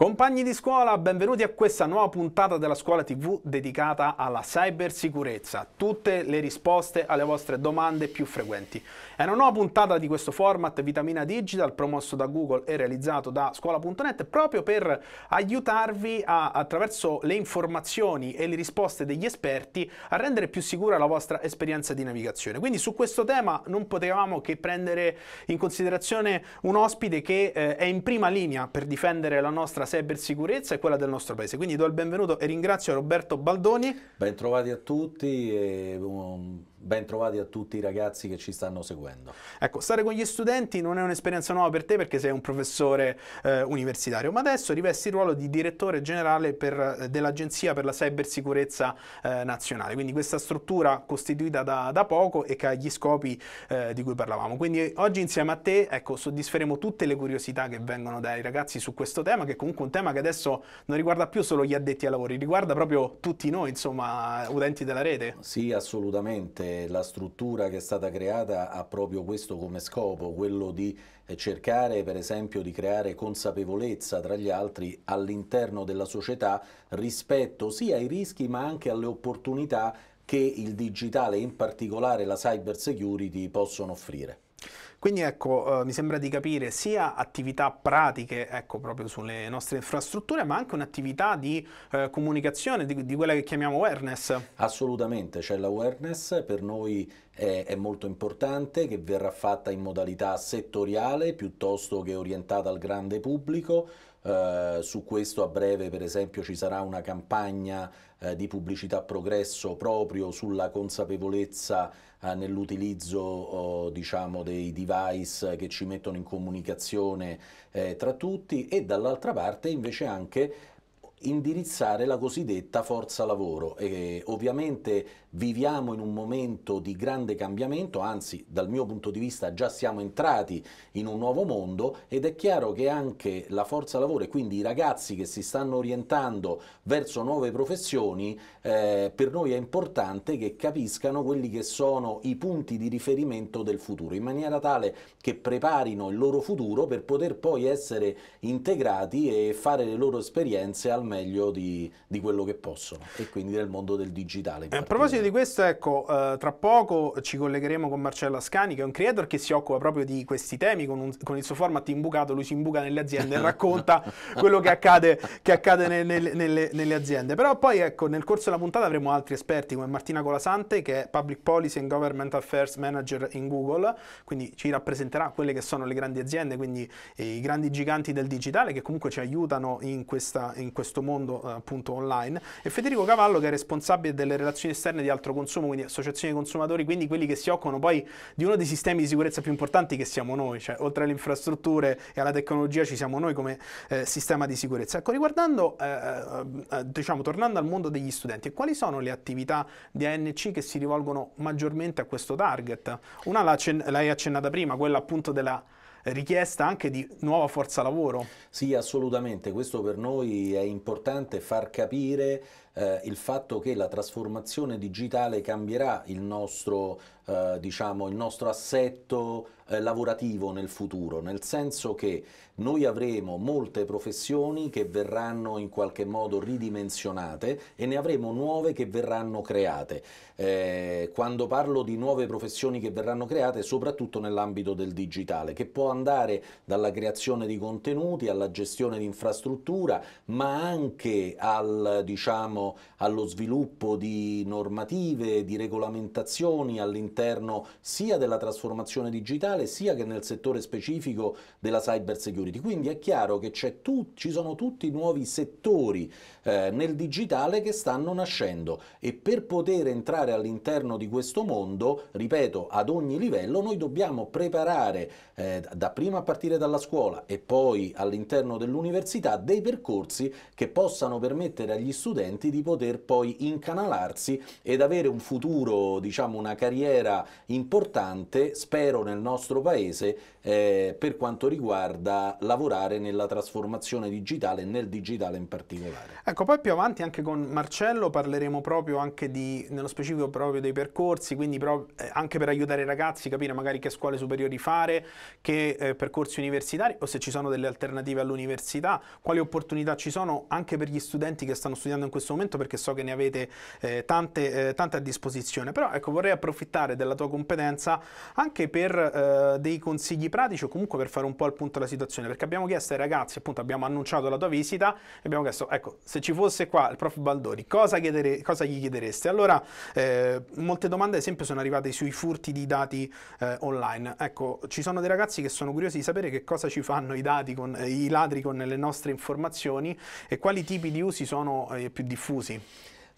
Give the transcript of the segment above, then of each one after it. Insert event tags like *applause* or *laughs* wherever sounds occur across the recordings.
Compagni di scuola, benvenuti a questa nuova puntata della Scuola TV dedicata alla cybersicurezza, tutte le risposte alle vostre domande più frequenti. È una nuova puntata di questo format Vitamina Digital promosso da Google e realizzato da scuola.net proprio per aiutarvi a, attraverso le informazioni e le risposte degli esperti a rendere più sicura la vostra esperienza di navigazione. Quindi su questo tema non potevamo che prendere in considerazione un ospite che eh, è in prima linea per difendere la nostra cybersicurezza e quella del nostro paese. Quindi do il benvenuto e ringrazio Roberto Baldoni. Ben trovati a tutti. E... Ben trovati a tutti i ragazzi che ci stanno seguendo. Ecco, stare con gli studenti non è un'esperienza nuova per te perché sei un professore eh, universitario, ma adesso rivesti il ruolo di direttore generale per, eh, dell'Agenzia per la Cybersicurezza eh, Nazionale, quindi questa struttura costituita da, da poco e che ha gli scopi eh, di cui parlavamo. Quindi oggi insieme a te ecco, soddisferemo tutte le curiosità che vengono dai ragazzi su questo tema, che è comunque un tema che adesso non riguarda più solo gli addetti ai lavori, riguarda proprio tutti noi, insomma, utenti della rete. Sì, assolutamente la struttura che è stata creata ha proprio questo come scopo, quello di cercare per esempio di creare consapevolezza tra gli altri all'interno della società rispetto sia ai rischi ma anche alle opportunità che il digitale, in particolare la cyber security, possono offrire. Quindi ecco, eh, mi sembra di capire sia attività pratiche, ecco, proprio sulle nostre infrastrutture, ma anche un'attività di eh, comunicazione, di, di, quella che chiamiamo awareness. Assolutamente, c'è cioè l'awareness, per noi è, è molto importante, che verrà fatta in modalità settoriale piuttosto che orientata al grande pubblico, eh, su questo a breve per esempio ci sarà una campagna eh, di pubblicità progresso proprio sulla consapevolezza eh, nell'utilizzo oh, diciamo, dei device che ci mettono in comunicazione eh, tra tutti e dall'altra parte invece anche indirizzare la cosiddetta forza lavoro. E ovviamente viviamo in un momento di grande cambiamento, anzi dal mio punto di vista già siamo entrati in un nuovo mondo ed è chiaro che anche la forza lavoro e quindi i ragazzi che si stanno orientando verso nuove professioni, eh, per noi è importante che capiscano quelli che sono i punti di riferimento del futuro, in maniera tale che preparino il loro futuro per poter poi essere integrati e fare le loro esperienze al meglio di, di quello che possono e quindi nel mondo del digitale. Eh, a proposito di questo, ecco, eh, tra poco ci collegheremo con Marcello Ascani, che è un creator che si occupa proprio di questi temi, con, un, con il suo format imbucato, lui si imbuca nelle aziende e racconta *laughs* quello che accade, che accade nel, nel, nelle, nelle, aziende. Però poi, ecco, nel corso della puntata avremo altri esperti come Martina Colasante, che è Public Policy and Government Affairs Manager in Google, quindi ci rappresenterà quelle che sono le grandi aziende, quindi eh, i grandi giganti del digitale che comunque ci aiutano in, questa, in questo mondo eh, appunto online. E Federico Cavallo, che è responsabile delle relazioni esterne di di altro consumo, quindi associazioni di consumatori, quindi quelli che si occupano poi di uno dei sistemi di sicurezza più importanti che siamo noi, cioè oltre alle infrastrutture e alla tecnologia ci siamo noi come eh, sistema di sicurezza. Ecco, riguardando, eh, eh, eh diciamo, tornando al mondo degli studenti, quali sono le attività di ANC che si rivolgono maggiormente a questo target? Una l'hai accennata prima, quella appunto della richiesta anche di nuova forza lavoro. Sì, assolutamente, questo per noi è importante far capire eh, il fatto che la trasformazione digitale cambierà il nostro, eh, diciamo, il nostro assetto eh, lavorativo nel futuro, nel senso che noi avremo molte professioni che verranno in qualche modo ridimensionate e ne avremo nuove che verranno create. Eh, quando parlo di nuove professioni che verranno create, soprattutto nell'ambito del digitale, che può andare dalla creazione di contenuti alla gestione di infrastruttura, ma anche al, diciamo, allo sviluppo di normative, di regolamentazioni all'interno sia della trasformazione digitale generale sia che nel settore specifico della cyber security. Quindi è chiaro che ci sono tutti nuovi settori eh, nel digitale che stanno nascendo e per poter entrare all'interno di questo mondo, ripeto, ad ogni livello noi dobbiamo preparare eh, da prima a partire dalla scuola e poi all'interno dell'università dei percorsi che possano permettere agli studenti di poter poi incanalarsi ed avere un futuro, diciamo una carriera importante, spero nel nostro nostro paese eh, per quanto riguarda lavorare nella trasformazione digitale e nel digitale in particolare. Ecco, poi più avanti anche con Marcello parleremo proprio anche di, nello specifico proprio dei percorsi, quindi pro, eh, anche per aiutare i ragazzi a capire magari che scuole superiori fare, che eh, percorsi universitari o se ci sono delle alternative all'università, quali opportunità ci sono anche per gli studenti che stanno studiando in questo momento perché so che ne avete eh, tante, eh, tante, a disposizione. Però ecco, vorrei approfittare della tua competenza anche per dei consigli consigli pratici o comunque per fare un po' al punto della situazione, perché abbiamo chiesto ai ragazzi, appunto abbiamo annunciato la tua visita e abbiamo chiesto, ecco, se ci fosse qua il prof Baldori, cosa, chiedere, cosa gli chiedereste? Allora, eh, molte domande ad esempio sono arrivate sui furti di dati eh, online. Ecco, ci sono dei ragazzi che sono curiosi di sapere che cosa ci fanno i, dati con, eh, i ladri con le nostre informazioni e quali tipi di usi sono eh, più diffusi.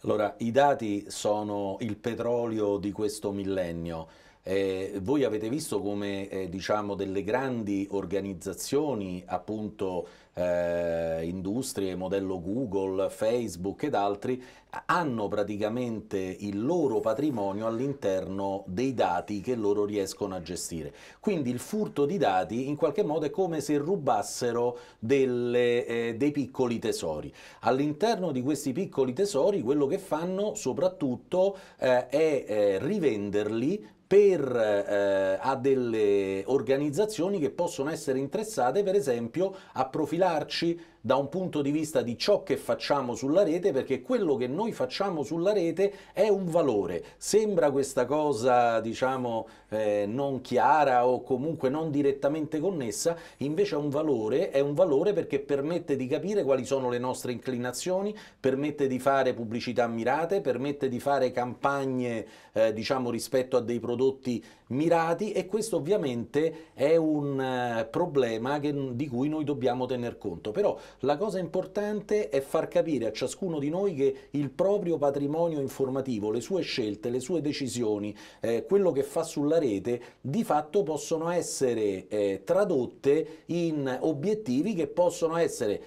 Allora, i dati sono il petrolio di questo millennio. Eh, voi avete visto come eh, diciamo, delle grandi organizzazioni, appunto eh, industrie, modello Google, Facebook ed altri, hanno praticamente il loro patrimonio all'interno dei dati che loro riescono a gestire. Quindi il furto di dati in qualche modo è come se rubassero delle, eh, dei piccoli tesori. All'interno di questi piccoli tesori quello che fanno soprattutto eh, è eh, rivenderli per, eh, a delle organizzazioni che possono essere interessate per esempio a profilarci da un punto di vista di ciò che facciamo sulla rete, perché quello che noi facciamo sulla rete è un valore. Sembra questa cosa, diciamo, eh, non chiara o comunque non direttamente connessa, invece è un valore, è un valore perché permette di capire quali sono le nostre inclinazioni, permette di fare pubblicità mirate, permette di fare campagne, eh, diciamo, rispetto a dei prodotti mirati e questo ovviamente è un eh, problema che, mm, di cui noi dobbiamo tener conto. Però la cosa importante è far capire a ciascuno di noi che il proprio patrimonio informativo, le sue scelte, le sue decisioni, eh, quello che fa sulla rete, di fatto possono essere eh, tradotte in obiettivi che possono essere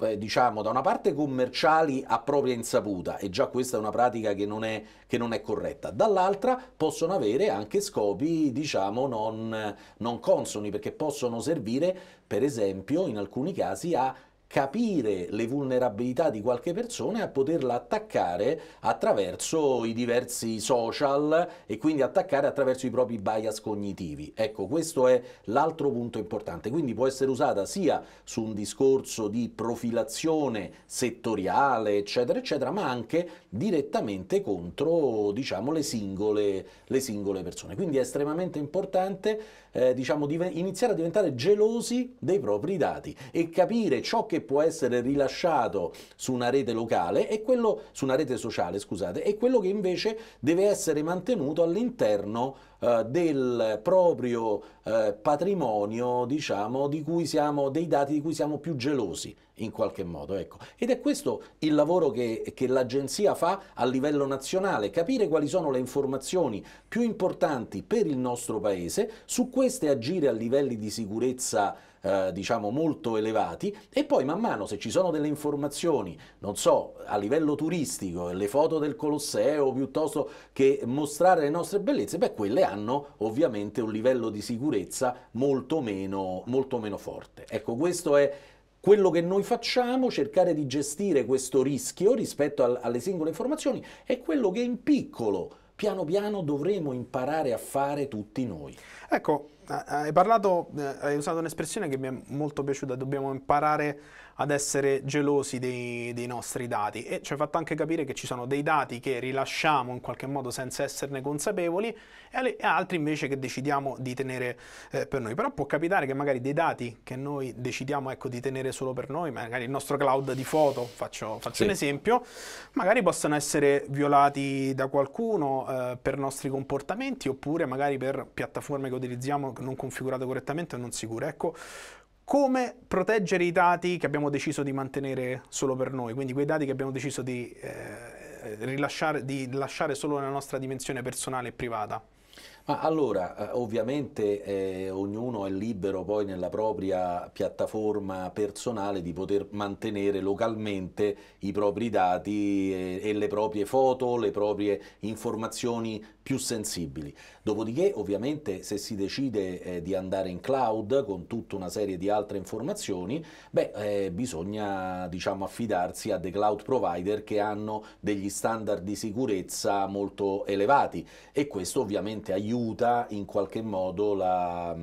eh, diciamo da una parte commerciali a propria insaputa e già questa è una pratica che non è, che non è corretta, dall'altra possono avere anche scopi diciamo non, non consoni perché possono servire per esempio in alcuni casi a capire le vulnerabilità di qualche persona e a poterla attaccare attraverso i diversi social e quindi attaccare attraverso i propri bias cognitivi. Ecco, questo è l'altro punto importante, quindi può essere usata sia su un discorso di profilazione settoriale, eccetera, eccetera, ma anche direttamente contro, diciamo, le singole, le singole persone. Quindi è estremamente importante eh, diciamo, div- iniziare a diventare gelosi dei propri dati e capire ciò che può essere rilasciato su una rete locale e quello su una rete sociale, scusate, e quello che invece deve essere mantenuto all'interno eh, del proprio eh, patrimonio, diciamo, di siamo, dei dati di cui siamo più gelosi in qualche modo. Ecco. Ed è questo il lavoro che, che l'Agenzia fa a livello nazionale, capire quali sono le informazioni più importanti per il nostro Paese, su queste agire a livelli di sicurezza eh, diciamo molto elevati e poi man mano se ci sono delle informazioni, non so, a livello turistico, le foto del Colosseo piuttosto che mostrare le nostre bellezze, beh quelle hanno ovviamente un livello di sicurezza molto meno, molto meno forte. Ecco, questo è quello che noi facciamo, cercare di gestire questo rischio rispetto al, alle singole informazioni, è quello che in piccolo, piano piano, dovremo imparare a fare tutti noi. Ecco, hai parlato, eh, hai usato un'espressione che mi è molto piaciuta, dobbiamo imparare ad essere gelosi dei, dei nostri dati e ci ha fatto anche capire che ci sono dei dati che rilasciamo in qualche modo senza esserne consapevoli e altri invece che decidiamo di tenere eh, per noi. Però può capitare che magari dei dati che noi decidiamo ecco, di tenere solo per noi, magari il nostro cloud di foto, faccio, faccio sì. un esempio, magari possono essere violati da qualcuno eh, per nostri comportamenti oppure magari per piattaforme che utilizziamo non configurate correttamente o non sicure. Ecco, come proteggere i dati che abbiamo deciso di mantenere solo per noi, quindi quei dati che abbiamo deciso di, eh, rilasciare, di lasciare solo nella nostra dimensione personale e privata. Ma allora, eh, ovviamente eh, ognuno è libero poi nella propria piattaforma personale di poter mantenere localmente i propri dati e, eh, e le proprie foto, le proprie informazioni più sensibili. Dopodiché ovviamente se si decide eh, di andare in cloud con tutta una serie di altre informazioni, beh, eh, bisogna diciamo, affidarsi a dei cloud provider che hanno degli standard di sicurezza molto elevati e questo ovviamente aiuta in qualche modo la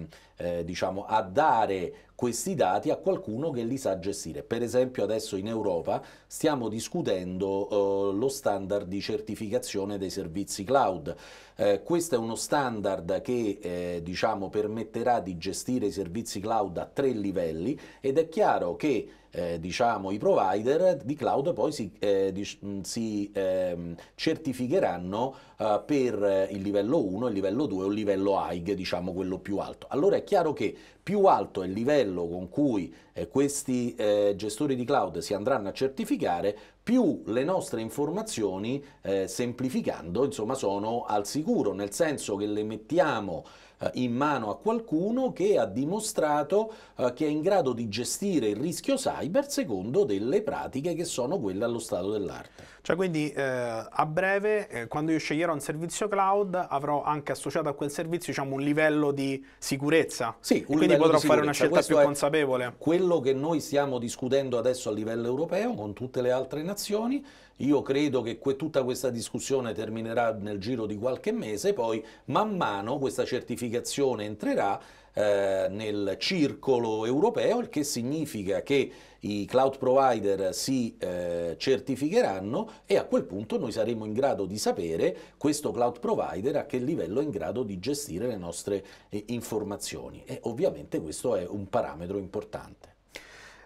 eh, diciamo, a dare questi dati a qualcuno che li sa gestire. Per esempio adesso in Europa stiamo discutendo eh, lo standard di certificazione dei servizi cloud. Eh, questo è uno standard che eh, diciamo, permetterà di gestire i servizi cloud a tre livelli ed è chiaro che eh, diciamo, i provider di cloud poi si, eh, di, mm, si ehm, eh, certificheranno per eh, il livello 1, il livello 2 o il livello AIG, diciamo quello più alto. Allora è chiaro che più alto è il livello con cui eh, questi eh, gestori di cloud si andranno a certificare, più le nostre informazioni, semplificando, insomma, sono al sicuro, nel senso che le mettiamo eh, in mano a qualcuno che ha dimostrato eh, che è in grado di gestire il rischio cyber secondo delle pratiche che sono quelle allo stato dell'arte. Cioè quindi eh, a breve, eh, quando io sceglierò un servizio cloud, avrò anche associato a quel servizio diciamo, un livello di sicurezza. Sì, un quindi potrò fare una scelta Questo più consapevole. Quello che noi stiamo discutendo adesso a livello europeo con tutte le altre nazioni, io credo che que- tutta questa discussione terminerà nel giro di qualche mese, poi man mano questa certificazione entrerà eh, nel circolo europeo, il che significa che i cloud provider si eh, certificheranno e a quel punto noi saremo in grado di sapere questo cloud provider a che livello è in grado di gestire le nostre eh, informazioni e ovviamente questo è un parametro importante.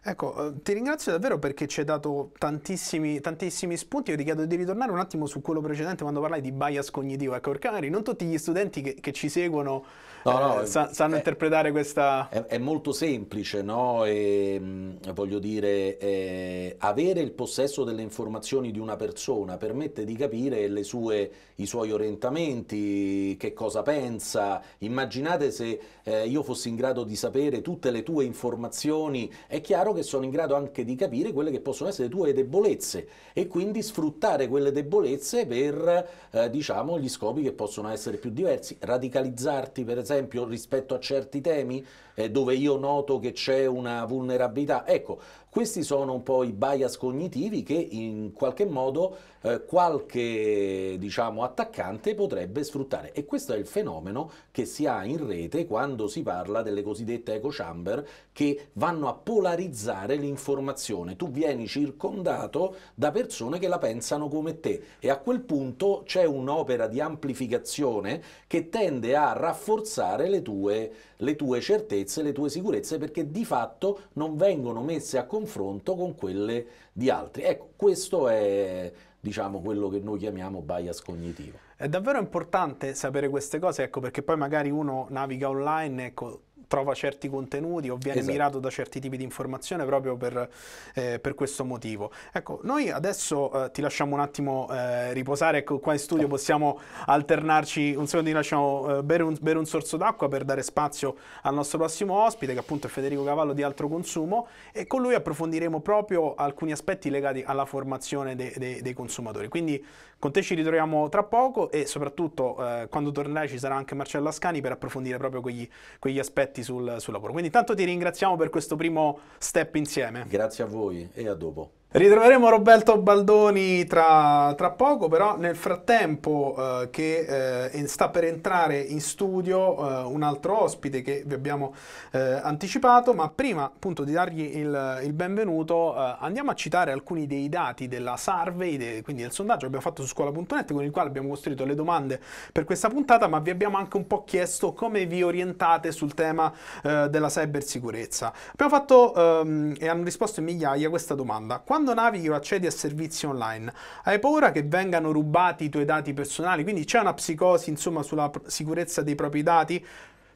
Ecco, eh, ti ringrazio davvero perché ci hai dato tantissimi, tantissimi, spunti. Io ti chiedo di ritornare un attimo su quello precedente quando parlai di bias cognitivo. Ecco, perché magari non tutti gli studenti che, che ci seguono no, no, eh, sa, sanno è, interpretare questa... È, è molto semplice, no? e, ehm, voglio dire, eh, avere il possesso delle informazioni di una persona permette di capire sue, i suoi orientamenti, che cosa pensa. Immaginate se eh, io fossi in grado di sapere tutte le tue informazioni, è chiaro che sono in grado anche di capire quelle che possono essere le tue debolezze e quindi sfruttare quelle debolezze per, eh, diciamo, gli scopi che possono essere più diversi, radicalizzarti per esempio esempio rispetto a certi temi eh, dove io noto che c'è una vulnerabilità. Ecco, questi sono un po' i bias cognitivi che in qualche modo eh, qualche diciamo, attaccante potrebbe sfruttare e questo è il fenomeno che si ha in rete quando si parla delle cosiddette eco chamber che vanno a polarizzare l'informazione. Tu vieni circondato da persone che la pensano come te e a quel punto c'è un'opera di amplificazione che tende a rafforzare le tue, le tue certezze, le tue sicurezze perché di fatto non vengono messe a confronto confronto con quelle di altri. Ecco, questo è diciamo quello che noi chiamiamo bias cognitivo. È davvero importante sapere queste cose, ecco, perché poi magari uno naviga online, ecco, trova certi contenuti o viene esatto. mirato da certi tipi di informazione proprio per, eh, per questo motivo. Ecco, noi adesso eh, ti lasciamo un attimo eh, riposare, ecco, qua in studio possiamo alternarci, un secondo ti lasciamo eh, bere un, bere, un, sorso d'acqua per dare spazio al nostro prossimo ospite che appunto è Federico Cavallo di Altro Consumo e con lui approfondiremo proprio alcuni aspetti legati alla formazione de, de, dei consumatori. Quindi con te ci ritroviamo tra poco e soprattutto eh, quando tornerai ci sarà anche Marcello Ascani per approfondire proprio quegli, quegli aspetti sul, sul lavoro. Quindi intanto ti ringraziamo per questo primo step insieme. Grazie a voi e a dopo. Ritroveremo Roberto Baldoni tra, tra, poco, però nel frattempo eh, che eh, sta per entrare in studio eh, un altro ospite che vi abbiamo eh, anticipato, ma prima appunto di dargli il, il benvenuto eh, andiamo a citare alcuni dei dati della survey, de, quindi del sondaggio che abbiamo fatto su scuola.net con il quale abbiamo costruito le domande per questa puntata, ma vi abbiamo anche un po' chiesto come vi orientate sul tema eh, della cybersicurezza. Abbiamo fatto ehm, e hanno risposto in migliaia a questa domanda. Quando quando navighi o accedi a servizi online, hai paura che vengano rubati i tuoi dati personali? Quindi c'è una psicosi, insomma, sulla sicurezza dei propri dati?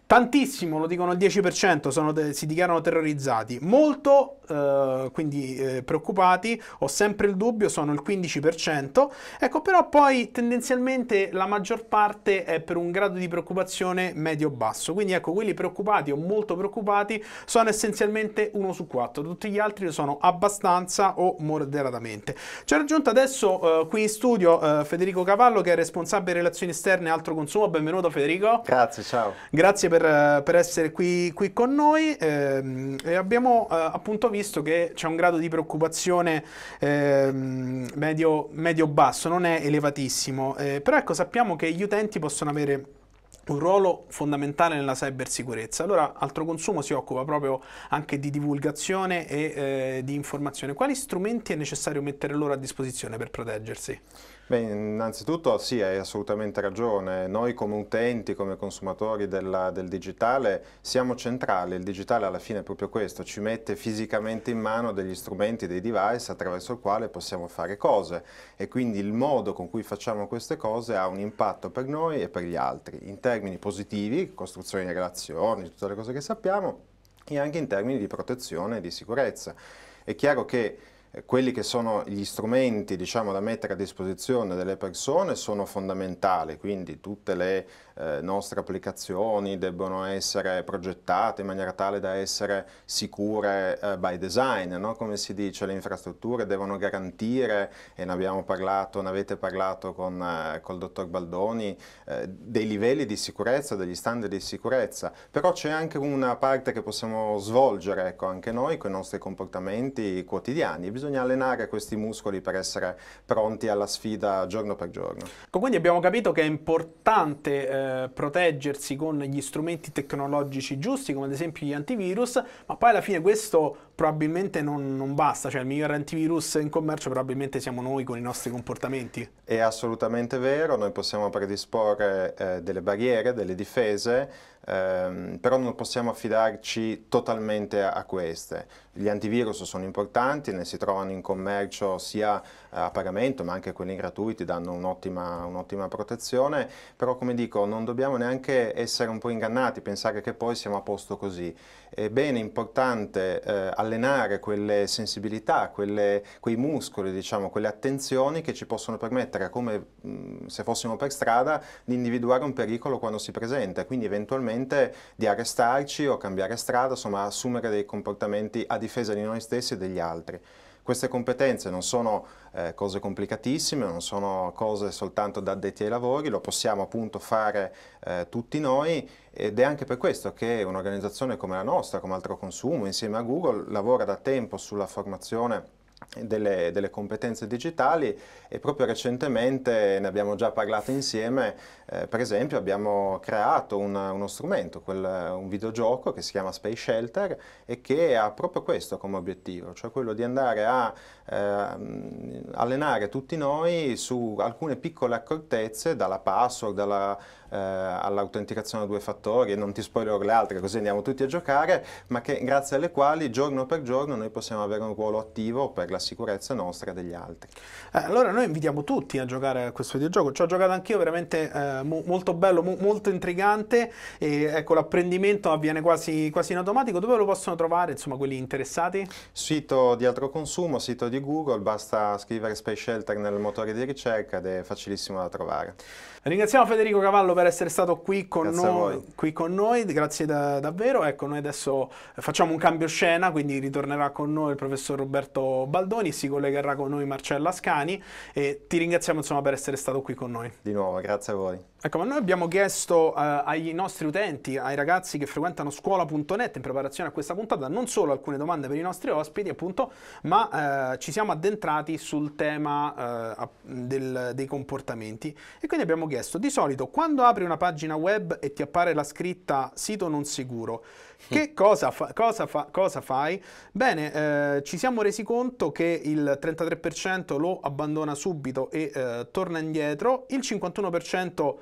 Tantissimo, lo dicono il 10%, sono, si dichiarano terrorizzati. Molto, eh, quindi eh, preoccupati, ho sempre il dubbio, sono il 15%. Ecco, però poi tendenzialmente la maggior parte è per un grado di preoccupazione medio-basso. Quindi ecco, quelli preoccupati o molto preoccupati sono essenzialmente 1 su 4. Tutti gli altri sono abbastanza o moderatamente. Ci ha raggiunto adesso eh, qui in studio eh, Federico Cavallo, che è responsabile relazioni esterne e altro consumo. Benvenuto Federico. Grazie, ciao. Grazie per per, eh, per essere qui, qui, con noi ehm, e abbiamo eh, appunto visto che c'è un grado di preoccupazione ehm, medio, medio-basso, non è elevatissimo, eh, però ecco sappiamo che gli utenti possono avere un ruolo fondamentale nella cybersicurezza. Allora, Altro Consumo si occupa proprio anche di divulgazione e eh, di informazione. Quali strumenti è necessario mettere loro a disposizione per proteggersi? Beh, innanzitutto sì, hai assolutamente ragione. Noi come utenti, come consumatori della, del digitale, siamo centrali. Il digitale alla fine è proprio questo, ci mette fisicamente in mano degli strumenti, dei device attraverso il quale possiamo fare cose e quindi il modo con cui facciamo queste cose ha un impatto per noi e per gli altri, in termini positivi, costruzione di relazioni, tutte le cose che sappiamo, e anche in termini di protezione e di sicurezza. È chiaro che eh, quelli che sono gli strumenti diciamo, da mettere a disposizione delle persone sono fondamentali, quindi tutte le eh, nostre applicazioni debbono essere progettate in maniera tale da essere sicure eh, by design, no? come si dice, le infrastrutture devono garantire, e ne abbiamo parlato, ne avete parlato con eh, col dottor Baldoni, eh, dei livelli di sicurezza, degli standard di sicurezza, però c'è anche una parte che possiamo svolgere ecco, anche noi con i nostri comportamenti quotidiani, bisogna allenare questi muscoli per essere pronti alla sfida giorno per giorno. Quindi abbiamo capito che è importante eh, eh, proteggersi con gli strumenti tecnologici giusti, come ad esempio gli antivirus, ma poi alla fine questo probabilmente non, non basta, cioè il migliore antivirus in commercio probabilmente siamo noi con i nostri comportamenti. È assolutamente vero, noi possiamo predisporre eh, delle barriere, delle difese, ehm, però non possiamo affidarci totalmente a, queste. Gli antivirus sono importanti, ne si trovano in commercio sia eh, a pagamento ma anche quelli gratuiti danno un'ottima, un protezione, però come dico non dobbiamo neanche essere un po' ingannati, pensare che poi siamo a posto così è bene, importante eh, allenare quelle sensibilità, quelle, quei muscoli, diciamo, quelle attenzioni che ci possono permettere, come mh, mm, se fossimo per strada, di individuare un pericolo quando si presenta, e quindi eventualmente di arrestarci o cambiare strada, insomma assumere dei comportamenti a difesa di noi stessi e degli altri. Queste competenze non sono eh, cose complicatissime, non sono cose soltanto da addetti ai lavori, lo possiamo appunto fare eh, tutti noi ed è anche per questo che un'organizzazione come la nostra, come Altro Consumo, insieme a Google, lavora da tempo sulla formazione delle, delle, competenze digitali e proprio recentemente, ne abbiamo già parlato insieme, eh, per esempio abbiamo creato un, uno strumento, quel, un videogioco che si chiama Space Shelter e che ha proprio questo come obiettivo, cioè quello di andare a eh, allenare tutti noi su alcune piccole accortezze, dalla password, dalla eh, all'autenticazione a due fattori, non ti spoilerò le altre così andiamo tutti a giocare, ma che, grazie alle quali giorno per giorno noi possiamo avere un ruolo attivo per la sicurezza nostra e degli altri. Eh, allora noi invitiamo tutti a giocare a questo videogioco, ci ho giocato anch'io veramente eh, mo molto bello, mo molto intrigante e ecco l'apprendimento avviene quasi, quasi, in automatico, dove lo possono trovare insomma quelli interessati? Sito di altro consumo, sito di Google, basta scrivere Space Shelter nel motore di ricerca ed è facilissimo da trovare. Ringraziamo Federico Cavallo per essere stato qui con, noi, qui con noi, grazie da, davvero. Ecco, noi adesso facciamo un cambio scena, quindi ritornerà con noi il professor Roberto Baldoni, si collegherà con noi Marcella Scani e ti ringraziamo insomma per essere stato qui con noi. Di nuovo, grazie a voi. Ecco, ma noi abbiamo chiesto uh, ai nostri utenti, ai ragazzi che frequentano scuola.net in preparazione a questa puntata, non solo alcune domande per i nostri ospiti, appunto, ma uh, ci siamo addentrati sul tema uh, del, dei comportamenti. E quindi abbiamo chiesto, di solito, quando apri una pagina web e ti appare la scritta sito non sicuro, che cosa, fa, cosa, fa, cosa fai? Bene, ci siamo resi conto che il 33% lo abbandona subito e torna indietro, il 51%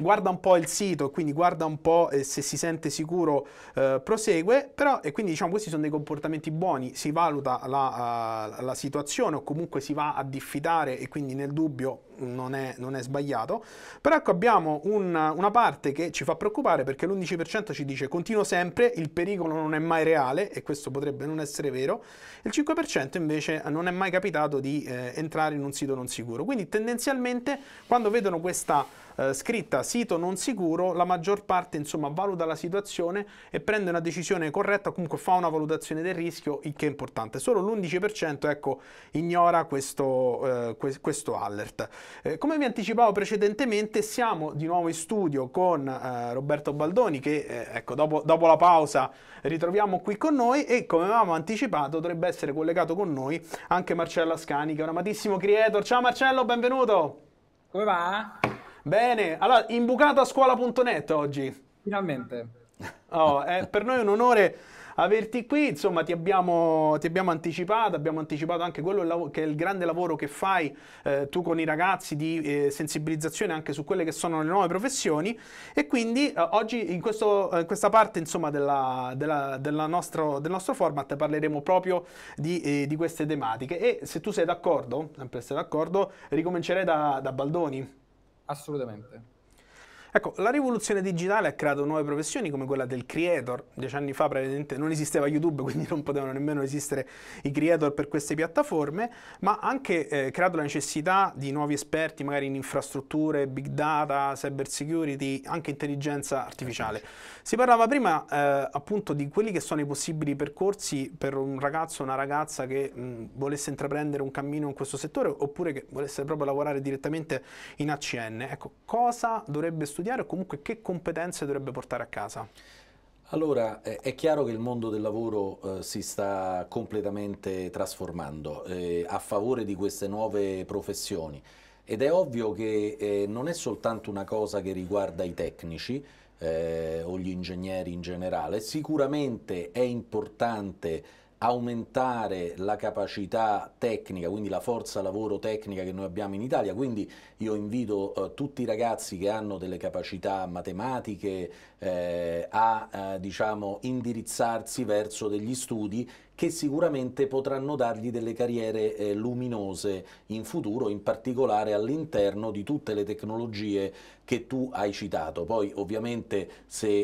guarda un po' il sito, quindi guarda un po' eh, se si sente sicuro eh, prosegue, però e quindi diciamo questi sono dei comportamenti buoni, si valuta la, uh, la situazione o comunque si va a diffidare e quindi nel dubbio non è, non è sbagliato, però ecco abbiamo un, una parte che ci fa preoccupare perché l'11% ci dice continuo sempre, il pericolo non è mai reale e questo potrebbe non essere vero, il 5% invece eh, non è mai capitato di eh, entrare in un sito non sicuro, quindi tendenzialmente quando vedono questa eh, scritta sito non sicuro, la maggior parte insomma, valuta la situazione e prende una decisione corretta, comunque fa una valutazione del rischio, il che è importante. Solo l'11% ecco, ignora questo, eh, questo alert. Eh, come vi anticipavo precedentemente, siamo di nuovo in studio con eh, Roberto Baldoni che eh, ecco, dopo, dopo la pausa ritroviamo qui con noi e come avevamo anticipato dovrebbe essere collegato con noi anche Marcello Ascani che è un amatissimo creator. Ciao Marcello, benvenuto! Come va? Bene, allora a scuola.net oggi. Finalmente. Oh, è per noi è un onore averti qui, insomma ti abbiamo, ti abbiamo, anticipato, abbiamo anticipato anche quello che è il grande lavoro che fai eh, tu con i ragazzi di eh, sensibilizzazione anche su quelle che sono le nuove professioni e quindi eh, oggi in, questo, eh, in, questa parte insomma della, della, della nostro, del nostro format parleremo proprio di, eh, di, queste tematiche e se tu sei d'accordo, sempre se d'accordo, ricomincerei da, da Baldoni. Assolutamente. Ecco, la rivoluzione digitale ha creato nuove professioni come quella del creator. Dieci anni fa praticamente non esisteva YouTube, *laughs* quindi non potevano nemmeno esistere i creator per queste piattaforme, ma ha anche eh, creato la necessità di nuovi esperti magari in infrastrutture, big data, cyber security, anche intelligenza artificiale. Si parlava prima eh, appunto di quelli che sono i possibili percorsi per un ragazzo o una ragazza che mh, mm, volesse intraprendere un cammino in questo settore oppure che volesse proprio lavorare direttamente in ACN. Ecco, cosa dovrebbe studiare? studiare o comunque che competenze dovrebbe portare a casa? Allora, è chiaro che il mondo del lavoro eh, si sta completamente trasformando eh, a favore di queste nuove professioni ed è ovvio che eh, non è soltanto una cosa che riguarda i tecnici eh, o gli ingegneri in generale, sicuramente è importante aumentare la capacità tecnica, quindi la forza lavoro tecnica che noi abbiamo in Italia, quindi io invito eh, tutti i ragazzi che hanno delle capacità matematiche eh, a eh, diciamo, indirizzarsi verso degli studi che sicuramente potranno dargli delle carriere eh, luminose in futuro, in particolare all'interno di tutte le tecnologie che tu hai citato. Poi ovviamente se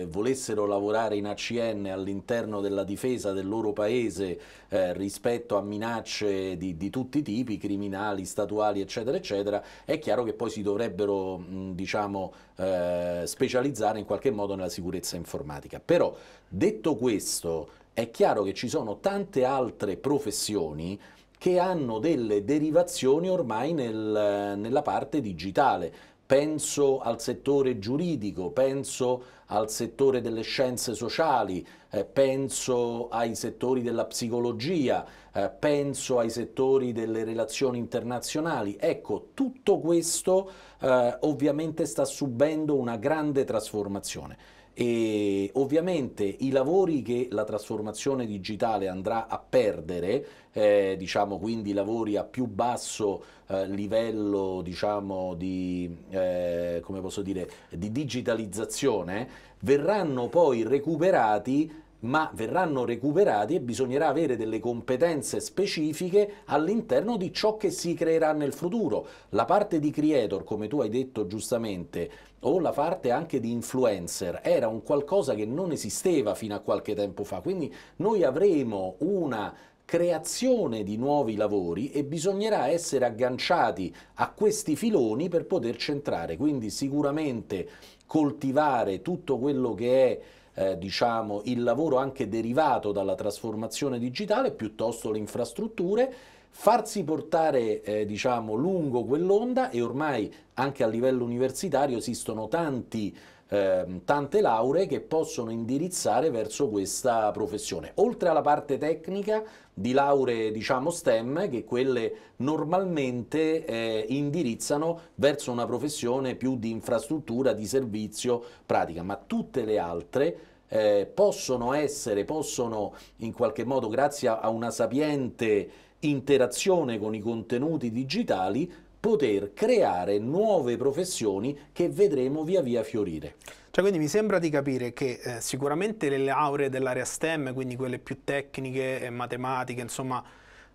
eh, volessero lavorare in ACN all'interno della difesa del loro paese eh, rispetto a minacce di, di, tutti i tipi, criminali, statuali eccetera eccetera, è chiaro che poi si dovrebbero mh, diciamo eh, specializzare in qualche modo nella sicurezza informatica. Però detto questo, è chiaro che ci sono tante altre professioni che hanno delle derivazioni ormai nel, nella parte digitale. Penso al settore giuridico, penso al settore delle scienze sociali, eh, penso ai settori della psicologia, eh, penso ai settori delle relazioni internazionali. Ecco, tutto questo eh, ovviamente sta subendo una grande trasformazione e ovviamente i lavori che la trasformazione digitale andrà a perdere, eh, diciamo quindi lavori a più basso eh, livello diciamo, di, eh, dire, di digitalizzazione, verranno poi recuperati ma verranno recuperati e bisognerà avere delle competenze specifiche all'interno di ciò che si creerà nel futuro. La parte di creator, come tu hai detto giustamente, o la parte anche di influencer era un qualcosa che non esisteva fino a qualche tempo fa, quindi noi avremo una creazione di nuovi lavori e bisognerà essere agganciati a questi filoni per poter centrare, quindi sicuramente coltivare tutto quello che è eh, diciamo, il lavoro anche derivato dalla trasformazione digitale piuttosto le infrastrutture, farsi portare eh, diciamo, lungo quell'onda e ormai anche a livello universitario esistono tanti ehm, tante lauree che possono indirizzare verso questa professione. Oltre alla parte tecnica di lauree diciamo STEM che quelle normalmente eh, indirizzano verso una professione più di infrastruttura, di servizio, pratica, ma tutte le altre eh, possono essere, possono in qualche modo, grazie a una sapiente interazione con i contenuti digitali, poter creare nuove professioni che vedremo via via fiorire. Cioè, quindi mi sembra di capire che eh, sicuramente le lauree dell'area STEM, quindi quelle più tecniche e matematiche, insomma,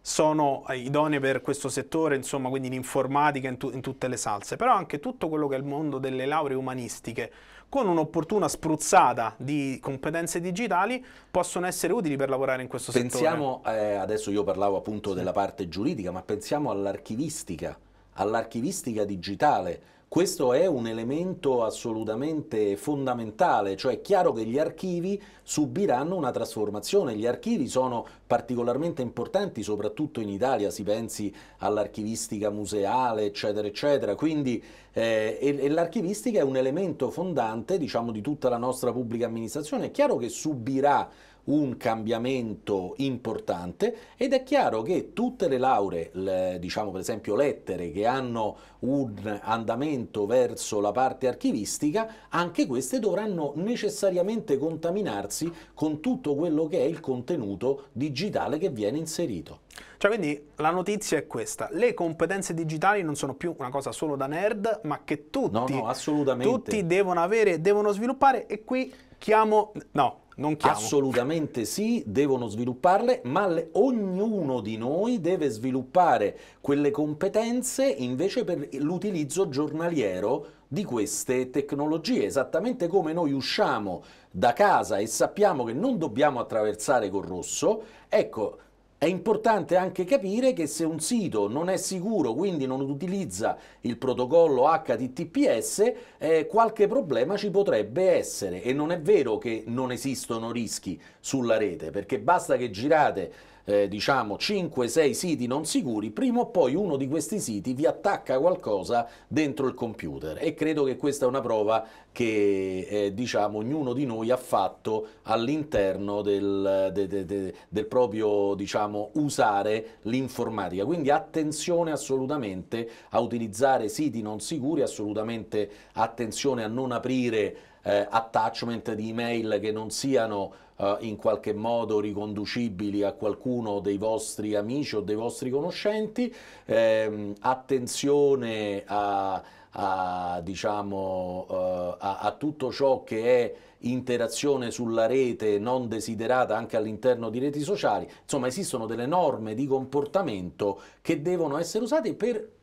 sono eh, idonee per questo settore, insomma, quindi in informatica, in, tu in tutte le salse, però anche tutto quello che è il mondo delle lauree umanistiche, con un'opportuna spruzzata di competenze digitali possono essere utili per lavorare in questo pensiamo, settore. Pensiamo, eh, adesso io parlavo appunto sì. della parte giuridica, ma pensiamo all'archivistica, all'archivistica digitale, questo è un elemento assolutamente fondamentale, cioè è chiaro che gli archivi subiranno una trasformazione, gli archivi sono particolarmente importanti soprattutto in Italia, si pensi all'archivistica museale eccetera eccetera, quindi eh, e, e l'archivistica è un elemento fondante diciamo, di tutta la nostra pubblica amministrazione, è chiaro che subirà un cambiamento importante ed è chiaro che tutte le lauree, le, diciamo per esempio lettere, che hanno un andamento verso la parte archivistica, anche queste dovranno necessariamente contaminarsi con tutto quello che è il contenuto digitale che viene inserito. Cioè quindi la notizia è questa, le competenze digitali non sono più una cosa solo da nerd, ma che tutti, no, no, tutti devono avere, devono sviluppare e qui chiamo... No, non chiamo. Assolutamente sì, devono svilupparle, ma le, ognuno di noi deve sviluppare quelle competenze invece per l'utilizzo giornaliero di queste tecnologie, esattamente come noi usciamo da casa e sappiamo che non dobbiamo attraversare col rosso, ecco, è importante anche capire che se un sito non è sicuro, quindi non utilizza il protocollo HTTPS, eh, qualche problema ci potrebbe essere e non è vero che non esistono rischi sulla rete, perché basta che girate eh, diciamo 5-6 siti non sicuri, prima o poi uno di questi siti vi attacca qualcosa dentro il computer e credo che questa è una prova che eh, diciamo ognuno di noi ha fatto all'interno del, de, de, de, del, proprio diciamo usare l'informatica. Quindi attenzione assolutamente a utilizzare siti non sicuri, assolutamente attenzione a non aprire eh, attachment di email che non siano eh, in qualche modo riconducibili a qualcuno dei vostri amici o dei vostri conoscenti, eh, attenzione a, a, diciamo, eh, a, a tutto ciò che è interazione sulla rete non desiderata anche all'interno di reti sociali, insomma esistono delle norme di comportamento che devono essere usate per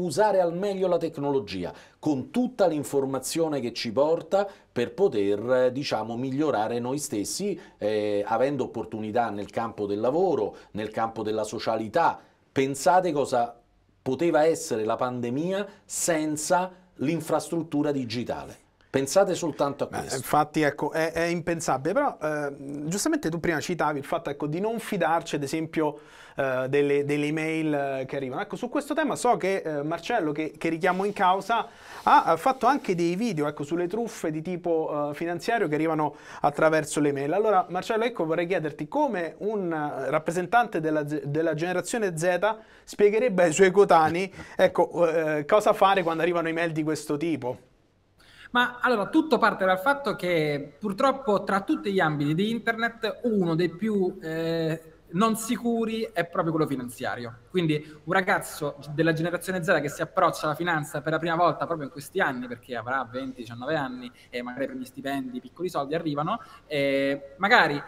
usare al meglio la tecnologia con tutta l'informazione che ci porta per poter diciamo, migliorare noi stessi eh, avendo opportunità nel campo del lavoro, nel campo della socialità. Pensate cosa poteva essere la pandemia senza l'infrastruttura digitale. Pensate soltanto a questo. Eh, infatti ecco, è, è impensabile, però eh, giustamente tu prima citavi il fatto ecco, di non fidarci ad esempio eh, delle, delle, email eh, che arrivano. Ecco, su questo tema so che eh, Marcello, che, che, richiamo in causa, ha, ha fatto anche dei video ecco, sulle truffe di tipo eh, finanziario che arrivano attraverso le email. Allora, Marcello, ecco, vorrei chiederti come un eh, rappresentante della, della generazione Z spiegherebbe ai suoi cotani *laughs* ecco, cosa fare quando arrivano email di questo tipo. Ma allora tutto parte dal fatto che purtroppo tra tutti gli ambiti di internet uno dei più eh, non sicuri è proprio quello finanziario. Quindi un ragazzo della generazione Z che si approccia alla finanza per la prima volta proprio in questi anni, perché avrà 20-19 anni e magari per gli stipendi, piccoli soldi arrivano, e magari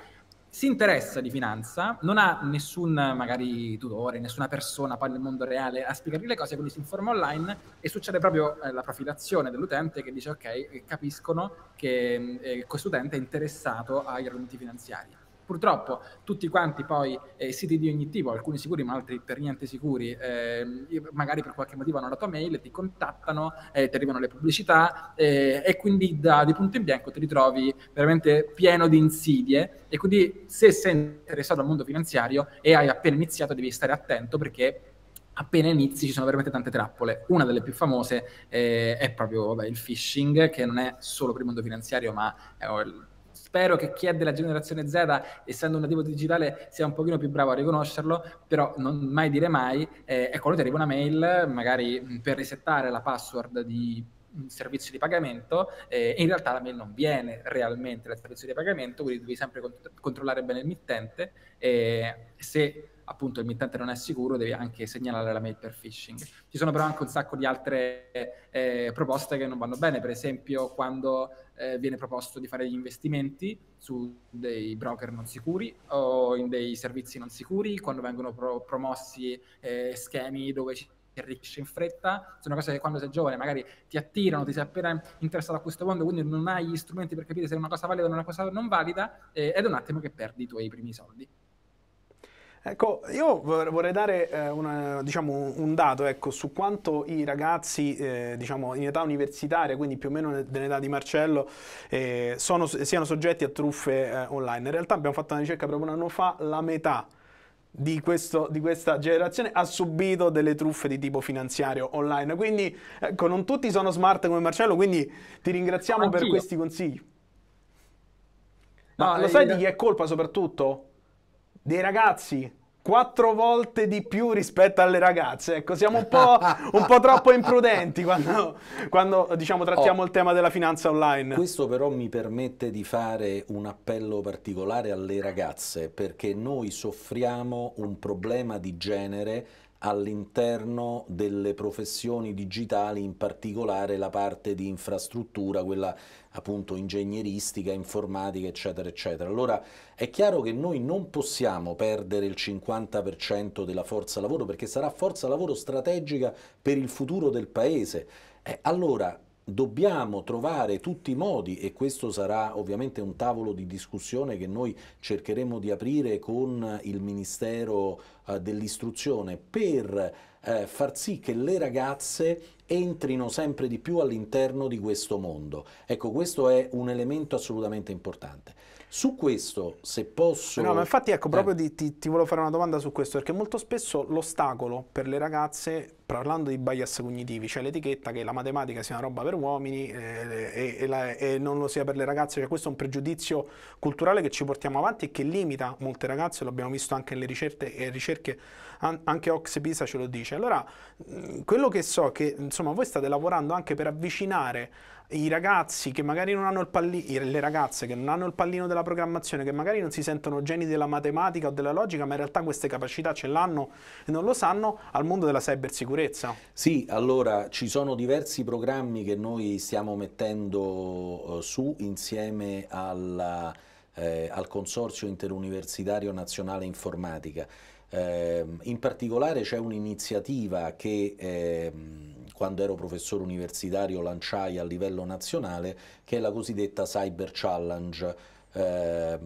si interessa di finanza, non ha nessun magari tutore, nessuna persona poi nel mondo reale a spiegargli le cose, quindi si informa online e succede proprio eh, la profilazione dell'utente che dice ok, capiscono che eh, questo utente è interessato agli argomenti finanziari Purtroppo tutti quanti poi eh, siti di ogni tipo, alcuni sicuri ma altri per niente sicuri, eh, magari per qualche motivo hanno la tua mail, ti contattano, eh, ti arrivano le pubblicità eh, e quindi da, di punto in bianco ti ritrovi veramente pieno di insidie e quindi se sei interessato al mondo finanziario e hai appena iniziato devi stare attento perché appena inizi ci sono veramente tante trappole. Una delle più famose eh, è proprio vabbè, il phishing, che non è solo per il mondo finanziario, ma è Spero che chi è della generazione Z, essendo un nativo digitale, sia un pochino più bravo a riconoscerlo, però non mai dire mai. Eh, ecco, ti arriva una mail, magari per risettare la password di un servizio di pagamento eh, e in realtà la mail non viene realmente dal servizio di pagamento, quindi devi sempre cont- controllare bene il mittente. Eh, se appunto il mittente non è sicuro, devi anche segnalare la mail per phishing. Ci sono però anche un sacco di altre eh, proposte che non vanno bene, per esempio quando eh, viene proposto di fare gli investimenti su dei broker non sicuri o in dei servizi non sicuri, quando vengono pro- promossi eh, schemi dove ci ti arricchisce in fretta, sono cose che quando sei giovane magari ti attirano, ti sei appena interessato a questo mondo, quindi non hai gli strumenti per capire se è una cosa valida o una cosa non valida, eh, ed è un attimo che perdi i tuoi primi soldi. Ecco, io vorrei dare eh, una, diciamo, un dato ecco, su quanto i ragazzi eh, diciamo, in età universitaria, quindi più o meno dell'età di Marcello, eh, sono, siano soggetti a truffe eh, online. In realtà abbiamo fatto una ricerca proprio un anno fa, la metà di, questo, di, questa generazione ha subito delle truffe di tipo finanziario online. Quindi, ecco, non tutti sono smart come Marcello, quindi ti ringraziamo Anch'io. per questi consigli. Ma no, lo sai di chi è colpa soprattutto? dei ragazzi quattro volte di più rispetto alle ragazze. Ecco, siamo un po', *laughs* un po troppo imprudenti quando, quando diciamo, trattiamo oh, il tema della finanza online. Questo però mi permette di fare un appello particolare alle ragazze, perché noi soffriamo un problema di genere all'interno delle professioni digitali, in particolare la parte di infrastruttura, quella appunto ingegneristica, informatica, eccetera, eccetera. Allora è chiaro che noi non possiamo perdere il 50% della forza lavoro perché sarà forza lavoro strategica per il futuro del Paese. Eh, allora dobbiamo trovare tutti i modi e questo sarà ovviamente un tavolo di discussione che noi cercheremo di aprire con il Ministero eh, dell'Istruzione per eh, far sì che le ragazze entrino sempre di più all'interno di questo mondo. Ecco, questo è un elemento assolutamente importante. Su questo, se posso... No, ma infatti ecco, proprio eh. di, ti, ti, volevo fare una domanda su questo, perché molto spesso l'ostacolo per le ragazze, parlando di bias cognitivi, cioè l'etichetta che la matematica sia una roba per uomini eh, e, la, e, non lo sia per le ragazze, cioè questo è un pregiudizio culturale che ci portiamo avanti e che limita molte ragazze, lo abbiamo visto anche nelle ricerche, eh, ricerche an- anche Ox Pisa ce lo dice. Allora, mm, quello che so è che insomma voi state lavorando anche per avvicinare i ragazzi che magari non hanno il pallino, le ragazze che non hanno il pallino della programmazione, che magari non si sentono geni della matematica o della logica, ma in realtà queste capacità ce l'hanno e non lo sanno, al mondo della cybersicurezza. Sì, allora ci sono diversi programmi che noi stiamo mettendo eh, su insieme alla, eh, al Consorzio Interuniversitario Nazionale Informatica eh, in particolare c'è un'iniziativa che eh, quando ero professore universitario lanciai a livello nazionale, che è la cosiddetta Cyber Challenge. Eh,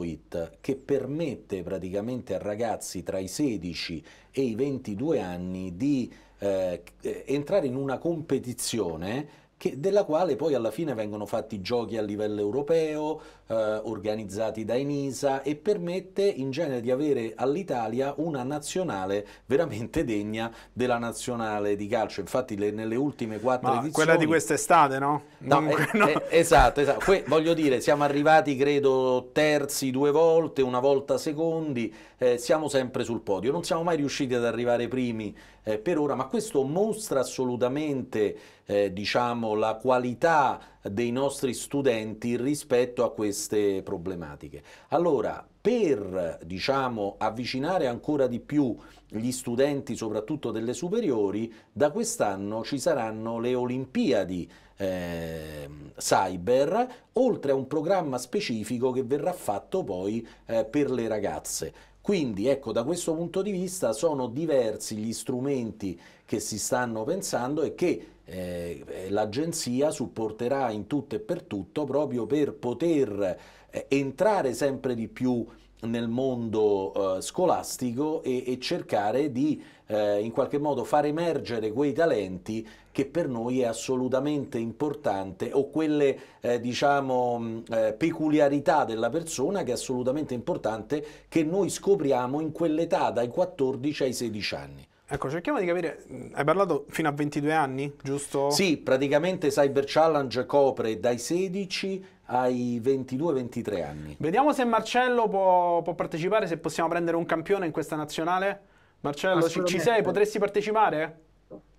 .it, che permette praticamente a ragazzi tra i 16 e i 22 anni di eh, entrare in una competizione che, della quale poi alla fine vengono fatti giochi a livello europeo, eh, organizzati da Enisa e permette in genere di avere all'Italia una nazionale veramente degna della nazionale di calcio. Infatti le, nelle ultime quattro Ma edizioni... quella di quest'estate, no? no, non, eh, no. Eh, esatto, esatto. Que voglio dire, siamo arrivati credo terzi due volte, una volta secondi, eh, siamo sempre sul podio. Non siamo mai riusciti ad arrivare primi eh, per ora, ma questo mostra assolutamente eh, diciamo, la qualità dei nostri studenti rispetto a queste problematiche. Allora, per diciamo, avvicinare ancora di più gli studenti, soprattutto delle superiori, da quest'anno ci saranno le Olimpiadi eh, cyber, oltre a un programma specifico che verrà fatto poi eh, per le ragazze. Quindi ecco, da questo punto di vista sono diversi gli strumenti che si stanno pensando e che eh, eh l'agenzia supporterà in tutto e per tutto proprio per poter eh, entrare sempre di più nel mondo eh, scolastico e, e, cercare di eh, in qualche modo far emergere quei talenti che per noi è assolutamente importante o quelle eh, diciamo mm, eh, peculiarità della persona che è assolutamente importante che noi scopriamo in quell'età dai 14 ai 16 anni. Ecco, cerchiamo di capire, mm, hai parlato fino a 22 anni, giusto? Sì, praticamente Cyber Challenge copre dai 16 ai 22-23 anni. Vediamo se Marcello può, può, partecipare, se possiamo prendere un campione in questa nazionale. Marcello, ci, ci sei? Potresti partecipare?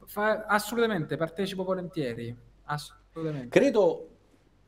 Fa, assolutamente, partecipo volentieri. Assolutamente. Credo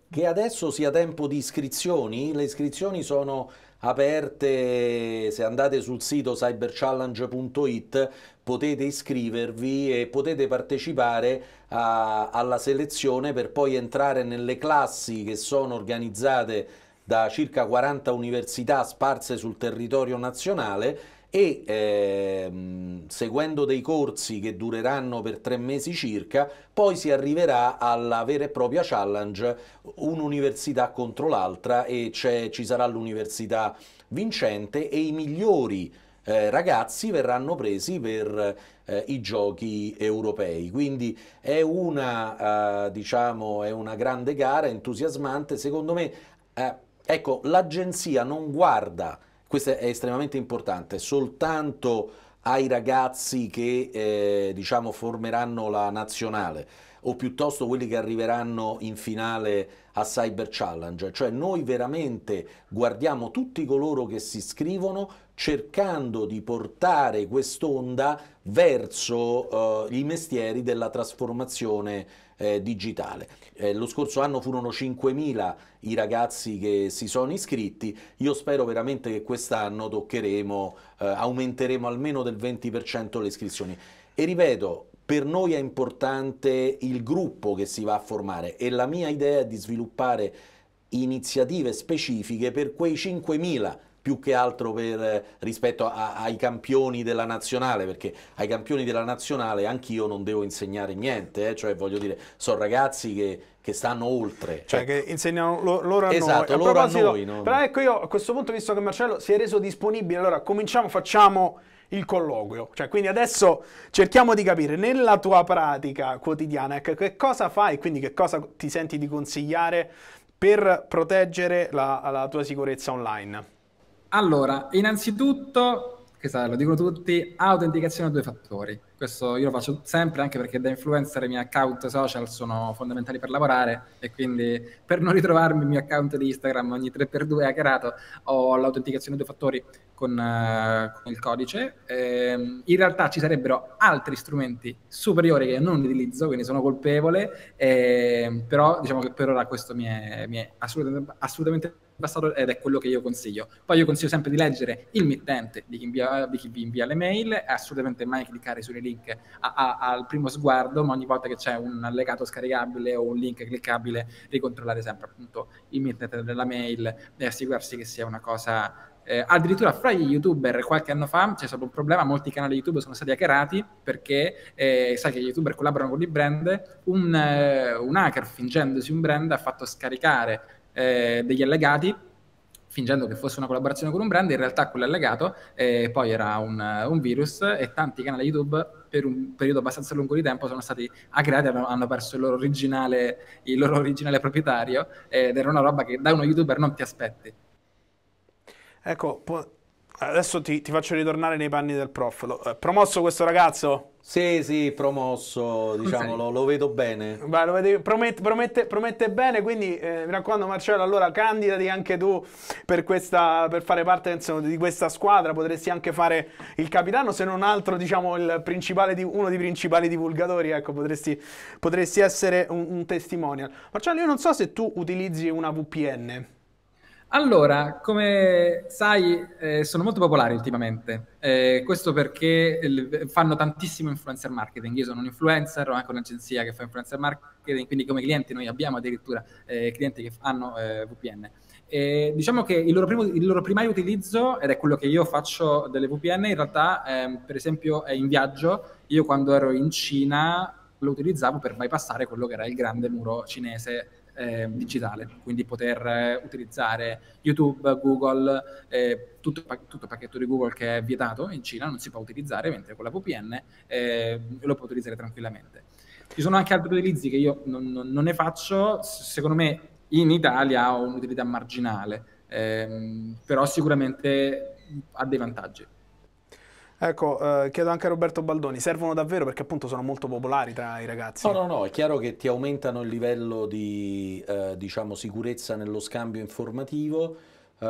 che adesso sia tempo di iscrizioni. Le iscrizioni sono aperte se andate sul sito cyberchallenge.it potete iscrivervi e potete partecipare a, alla selezione per poi entrare nelle classi che sono organizzate da circa 40 università sparse sul territorio nazionale e ehm, seguendo dei corsi che dureranno per tre mesi circa, poi si arriverà alla vera e propria challenge, un'università contro l'altra e ci sarà l'università vincente e i migliori eh, ragazzi verranno presi per eh, i giochi europei. Quindi è una, eh, diciamo, è una grande gara entusiasmante. Secondo me, eh, ecco, l'agenzia non guarda, questo è estremamente importante, soltanto ai ragazzi che eh, diciamo, formeranno la nazionale o piuttosto quelli che arriveranno in finale a Cyber Challenge, cioè noi veramente guardiamo tutti coloro che si iscrivono cercando di portare quest'onda verso eh, i mestieri della trasformazione eh, digitale. Eh, lo scorso anno furono 5.000 i ragazzi che si sono iscritti, io spero veramente che quest'anno toccheremo, eh, aumenteremo almeno del 20% le iscrizioni. E ripeto, per noi è importante il gruppo che si va a formare e la mia idea è di sviluppare iniziative specifiche per quei 5.000 più che altro per, eh, rispetto a, ai campioni della nazionale, perché ai campioni della nazionale anch'io non devo insegnare niente, eh? cioè voglio dire, sono ragazzi che, che stanno oltre. Cioè ecco. che insegnano loro a esatto, noi. loro a noi. No? Però ecco io a questo punto, visto che Marcello si è reso disponibile, allora cominciamo, facciamo il colloquio. Cioè, quindi adesso cerchiamo di capire nella tua pratica quotidiana ecco, che cosa fai, e quindi che cosa ti senti di consigliare per proteggere la, la tua sicurezza online. Allora, innanzitutto, lo dicono tutti, autenticazione a due fattori. Questo io lo faccio sempre anche perché da influencer i miei account social sono fondamentali per lavorare e quindi per non ritrovarmi il mio account di Instagram ogni 3x2 hackerato ho l'autenticazione a due fattori con, eh, con il codice. Eh, in realtà ci sarebbero altri strumenti superiori che non utilizzo, quindi sono colpevole, eh, però diciamo che per ora questo mi è, mi è assolutamente, assolutamente bastato, ed è quello che io consiglio. Poi io consiglio sempre di leggere il mittente di chi, invia, di chi vi invia le mail e assolutamente mai cliccare sui link a, a, al primo sguardo, ma ogni volta che c'è un allegato scaricabile o un link cliccabile, ricontrollare sempre appunto il mittente della mail e assicurarsi che sia una cosa eh, addirittura fra gli youtuber qualche anno fa c'è stato un problema, molti canali YouTube sono stati hackerati perché eh, sai che gli youtuber collaborano con i brand, un, eh, un hacker fingendosi un brand ha fatto scaricare eh, degli allegati fingendo che fosse una collaborazione con un brand, in realtà quell'allegato eh, poi era un, un, virus e tanti canali YouTube per un periodo abbastanza lungo di tempo sono stati aggregati, hanno, hanno perso il loro originale, il loro originale proprietario ed era una roba che da uno YouTuber non ti aspetti. Ecco, po- Adesso ti, ti, faccio ritornare nei panni del prof. Lo, eh, promosso questo ragazzo? Sì, sì, promosso, diciamo, okay. lo, lo, vedo bene. Beh, lo vedi, promette, promette, promette, bene, quindi eh, mi raccomando Marcello, allora candidati anche tu per, questa, per fare parte insomma, di questa squadra, potresti anche fare il capitano, se non altro diciamo di, uno dei principali divulgatori, ecco, potresti, potresti essere un, un testimonial. Marcello, io non so se tu utilizzi una VPN. Allora, come sai, eh, sono molto popolari ultimamente. Eh, questo perché eh, fanno tantissimo influencer marketing. Io sono un influencer, ho anche un'agenzia che fa influencer marketing, quindi come clienti noi abbiamo addirittura eh, clienti che hanno eh, VPN. E diciamo che il loro, primo, il loro, primario utilizzo, ed è quello che io faccio delle VPN, in realtà, ehm, per esempio, è in viaggio. Io quando ero in Cina lo utilizzavo per bypassare quello che era il grande muro cinese eh, digitale, quindi poter eh, utilizzare YouTube, Google, eh, tutto, tutto, il pacchetto di Google che è vietato in Cina, non si può utilizzare, mentre con la VPN eh, lo può utilizzare tranquillamente. Ci sono anche altri utilizzi che io non, non, non ne faccio, secondo me in Italia ha un'utilità marginale, ehm, però sicuramente ha dei vantaggi. Ecco, eh, chiedo anche a Roberto Baldoni, servono davvero perché appunto sono molto popolari tra i ragazzi? No, no, no, è chiaro che ti aumentano il livello di eh, diciamo, sicurezza nello scambio informativo, eh,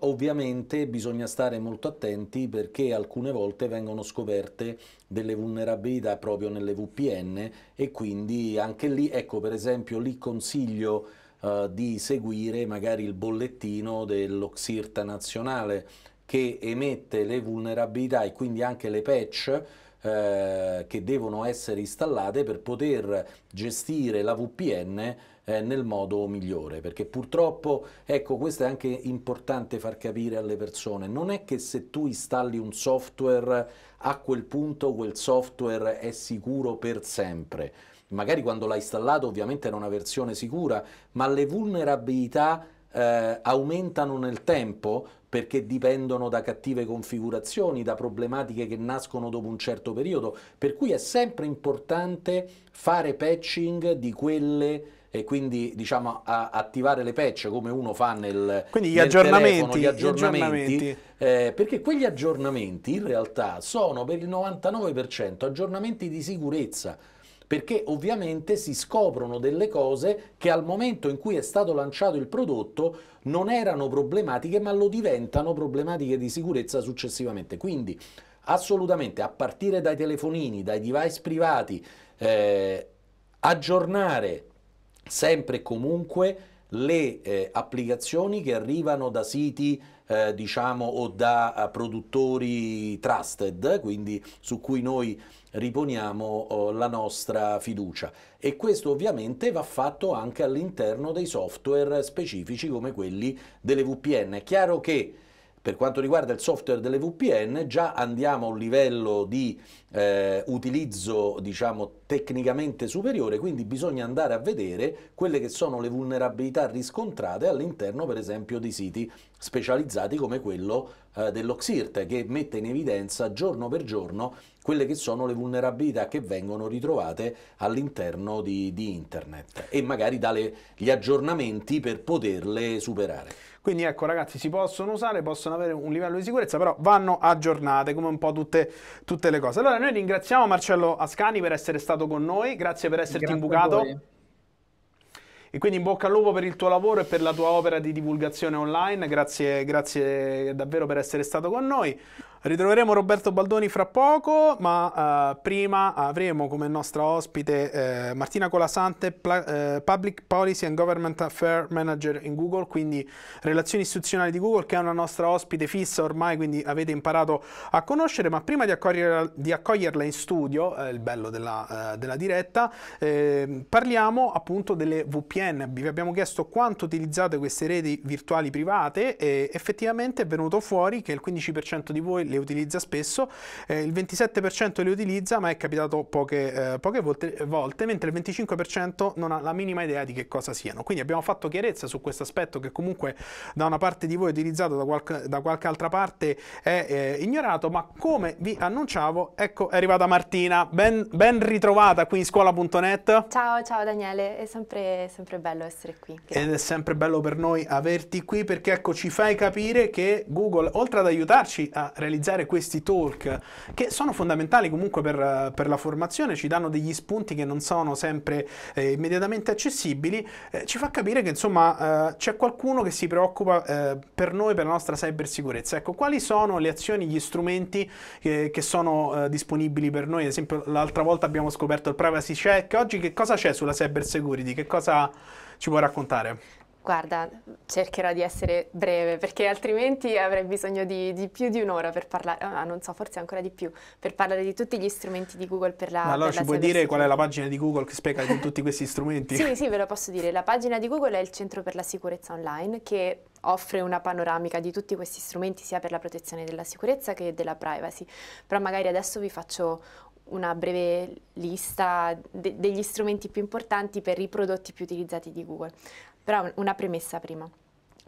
ovviamente bisogna stare molto attenti perché alcune volte vengono scoperte delle vulnerabilità proprio nelle VPN e quindi anche lì, ecco per esempio, lì consiglio eh, di seguire magari il bollettino dell'Oxirta nazionale che emette le vulnerabilità e quindi anche le patch eh, che devono essere installate per poter gestire la VPN eh, nel modo migliore perché purtroppo ecco questo è anche importante far capire alle persone non è che se tu installi un software a quel punto quel software è sicuro per sempre magari quando l'hai installato ovviamente era una versione sicura ma le vulnerabilità eh, aumentano nel tempo perché dipendono da cattive configurazioni, da problematiche che nascono dopo un certo periodo, per cui è sempre importante fare patching di quelle e quindi diciamo attivare le patch come uno fa nel quindi gli nel aggiornamenti, telefono, gli aggiornamenti, aggiornamenti. Eh, perché quegli aggiornamenti in realtà sono per il 99% aggiornamenti di sicurezza perché ovviamente si scoprono delle cose che al momento in cui è stato lanciato il prodotto non erano problematiche, ma lo diventano problematiche di sicurezza successivamente. Quindi assolutamente a partire dai telefonini, dai device privati, eh, aggiornare sempre e comunque le eh, applicazioni che arrivano da siti eh, diciamo o da eh, produttori trusted, quindi su cui noi riponiamo oh, la nostra fiducia e questo ovviamente va fatto anche all'interno dei software specifici come quelli delle VPN. È chiaro che per quanto riguarda il software delle VPN già andiamo a un livello di eh, utilizzo diciamo tecnicamente superiore, quindi bisogna andare a vedere quelle che sono le vulnerabilità riscontrate all'interno per esempio di siti specializzati come quello eh, dell'Oxirte che mette in evidenza giorno per giorno quelle che sono le vulnerabilità che vengono ritrovate all'interno di, di internet e magari dare gli aggiornamenti per poterle superare. Quindi ecco ragazzi, si possono usare, possono avere un livello di sicurezza, però vanno aggiornate come un po' tutte, tutte le cose. Allora noi ringraziamo Marcello Ascani per essere stato con noi, grazie per esserti grazie imbucato. E quindi in bocca al lupo per il tuo lavoro e per la tua opera di divulgazione online, grazie, grazie davvero per essere stato con noi. Ritroveremo Roberto Baldoni fra poco, ma eh, prima avremo come nostra ospite eh, Martina Colasante, pla- eh, Public Policy and Government Affairs Manager in Google, quindi relazioni istituzionali di Google, che è una nostra ospite fissa ormai, quindi avete imparato a conoscere, ma prima di, accoglierla, di accoglierla in studio, eh, il bello della, eh, della diretta, ehm, parliamo appunto delle VPN. Vi abbiamo chiesto quanto utilizzate queste reti virtuali private e effettivamente è venuto fuori che il 15% di voi le utilizza spesso, eh, il 27% le utilizza ma è capitato poche, eh, poche volte, volte, mentre il 25% non ha la minima idea di che cosa siano. Quindi abbiamo fatto chiarezza su questo aspetto che comunque da una parte di voi è utilizzato, da qualche, da qualche altra parte è eh, ignorato, ma come vi annunciavo, ecco è arrivata Martina, ben, ben ritrovata qui in scuola.net. Ciao, ciao Daniele, è sempre, sempre bello essere qui. Grazie. Ed è sempre bello per noi averti qui perché ecco ci fai capire che Google, oltre ad aiutarci a realizzare utilizzare questi talk che sono fondamentali comunque per, per la formazione, ci danno degli spunti che non sono sempre eh, immediatamente accessibili, eh, ci fa capire che insomma eh, c'è qualcuno che si preoccupa eh, per noi, per la nostra cybersicurezza. Ecco, quali sono le azioni, gli strumenti che, che sono eh, disponibili per noi? Ad esempio l'altra volta abbiamo scoperto il privacy check, oggi che cosa c'è sulla cybersecurity? Che cosa ci può raccontare? Guarda, cercherò di essere breve perché altrimenti avrei bisogno di, di più di un'ora per parlare, ah, ah, non so, forse ancora di più, per parlare di tutti gli strumenti di Google per la... Ma allora ci puoi dire qual è la pagina di Google che spiega di tutti questi *laughs* strumenti? sì, sì, ve lo posso dire. La pagina di Google è il Centro per la Sicurezza Online che offre una panoramica di tutti questi strumenti sia per la protezione della sicurezza che della privacy. Però magari adesso vi faccio una breve lista de degli strumenti più importanti per i prodotti più utilizzati di Google. Però una premessa prima.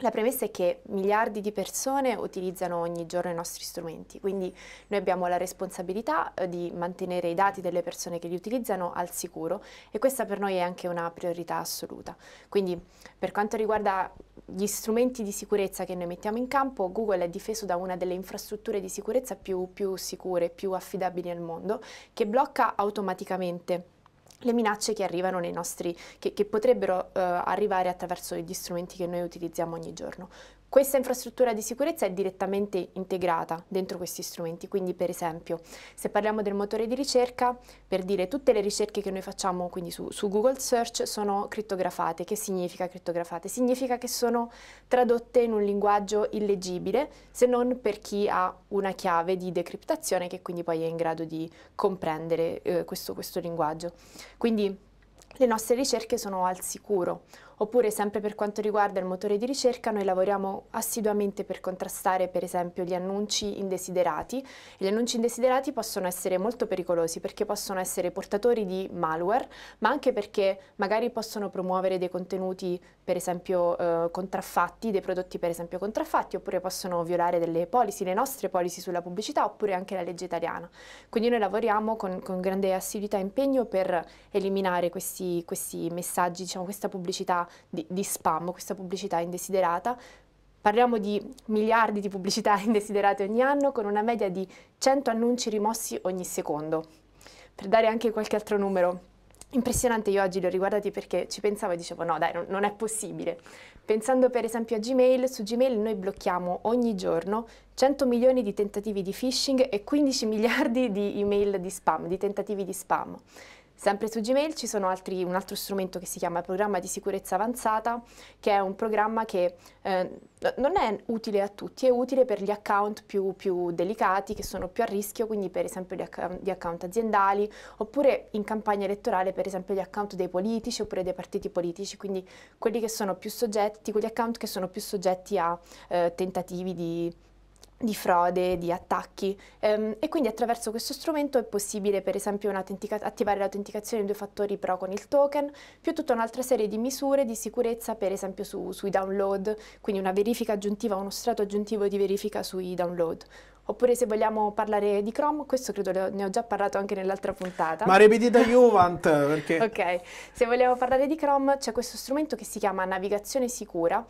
La premessa è che miliardi di persone utilizzano ogni giorno i nostri strumenti, quindi noi abbiamo la responsabilità eh, di mantenere i dati delle persone che li utilizzano al sicuro e questa per noi è anche una priorità assoluta. Quindi per quanto riguarda gli strumenti di sicurezza che noi mettiamo in campo, Google è difeso da una delle infrastrutture di sicurezza più, più sicure, più affidabili al mondo, che blocca automaticamente le minacce che arrivano nei nostri, che, che potrebbero eh, arrivare attraverso gli strumenti che noi utilizziamo ogni giorno. Questa infrastruttura di sicurezza è direttamente integrata dentro questi strumenti, quindi per esempio se parliamo del motore di ricerca, per dire tutte le ricerche che noi facciamo quindi su, su Google Search sono crittografate. Che significa crittografate? Significa che sono tradotte in un linguaggio illeggibile se non per chi ha una chiave di decriptazione che quindi poi è in grado di comprendere eh, questo, questo linguaggio. Quindi le nostre ricerche sono al sicuro. Oppure sempre per quanto riguarda il motore di ricerca noi lavoriamo assiduamente per contrastare per esempio gli annunci indesiderati. Gli annunci indesiderati possono essere molto pericolosi perché possono essere portatori di malware, ma anche perché magari possono promuovere dei contenuti per esempio eh, contraffatti, dei prodotti per esempio contraffatti, oppure possono violare delle policy, le nostre policy sulla pubblicità, oppure anche la legge italiana. Quindi noi lavoriamo con, con grande assiduità e impegno per eliminare questi, questi messaggi, diciamo, questa pubblicità di, di spam, questa pubblicità indesiderata. Parliamo di miliardi di pubblicità *laughs* indesiderate ogni anno con una media di 100 annunci rimossi ogni secondo. Per dare anche qualche altro numero, Impressionante, io oggi li ho riguardati perché ci pensavo e dicevo no dai, non, è possibile. Pensando per esempio a Gmail, su Gmail noi blocchiamo ogni giorno 100 milioni di tentativi di phishing e 15 *laughs* miliardi di email di spam, di tentativi di spam. Sempre su Gmail ci sono altri, un altro strumento che si chiama Programma di sicurezza avanzata, che è un programma che eh, non è utile a tutti, è utile per gli account più, più delicati, che sono più a rischio, quindi per esempio gli account, gli account aziendali, oppure in campagna elettorale per esempio gli account dei politici oppure dei partiti politici, quindi quelli che sono più soggetti, quegli account che sono più soggetti a eh, tentativi di di frode, di attacchi um, e quindi attraverso questo strumento è possibile per esempio attivare l'autenticazione in due fattori pro con il token più tutta un'altra serie di misure di sicurezza per esempio su, sui download, quindi una verifica aggiuntiva, uno strato aggiuntivo di verifica sui download. Oppure se vogliamo parlare di Chrome, questo credo ne ho già parlato anche nell'altra puntata. Ma ripetita Juvent, perché... *laughs* ok, se vogliamo parlare di Chrome c'è questo strumento che si chiama navigazione sicura,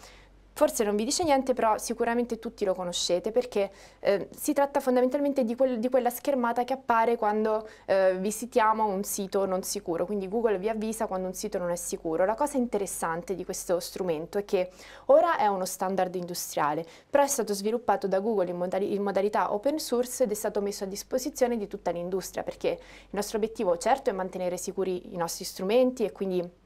forse non vi dice niente, però sicuramente tutti lo conoscete perché eh, si tratta fondamentalmente di, quel, di, quella schermata che appare quando eh, visitiamo un sito non sicuro, quindi Google vi avvisa quando un sito non è sicuro. La cosa interessante di questo strumento è che ora è uno standard industriale, però è stato sviluppato da Google in, modali in modalità open source ed è stato messo a disposizione di tutta l'industria perché il nostro obiettivo certo è mantenere sicuri i nostri strumenti e quindi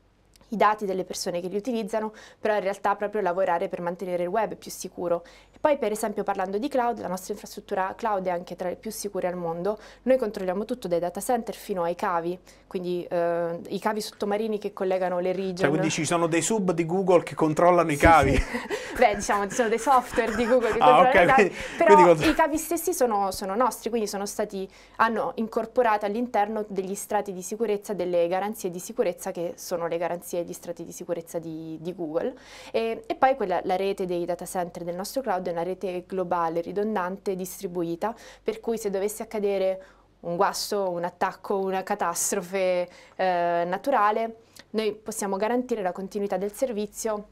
i dati delle persone che li utilizzano, però in realtà proprio lavorare per mantenere il web più sicuro. E poi per esempio parlando di cloud, la nostra infrastruttura cloud è anche tra le più sicure al mondo, noi controlliamo tutto dai data center fino ai cavi, quindi eh, i cavi sottomarini che collegano le region. Cioè, quindi ci sono dei sub di Google che controllano i cavi? *laughs* Beh diciamo ci sono dei software di Google che ah, controllano okay, i cavi, quindi, però quindi contro... i cavi stessi sono, sono nostri, quindi sono stati, hanno incorporato all'interno degli strati di sicurezza delle garanzie di sicurezza che sono le garanzie gli strati di sicurezza di, di Google. E, e poi quella, la rete dei data center del nostro cloud è una rete globale, ridondante, distribuita, per cui se dovesse accadere un guasto, un attacco, una catastrofe eh, naturale, noi possiamo garantire la continuità del servizio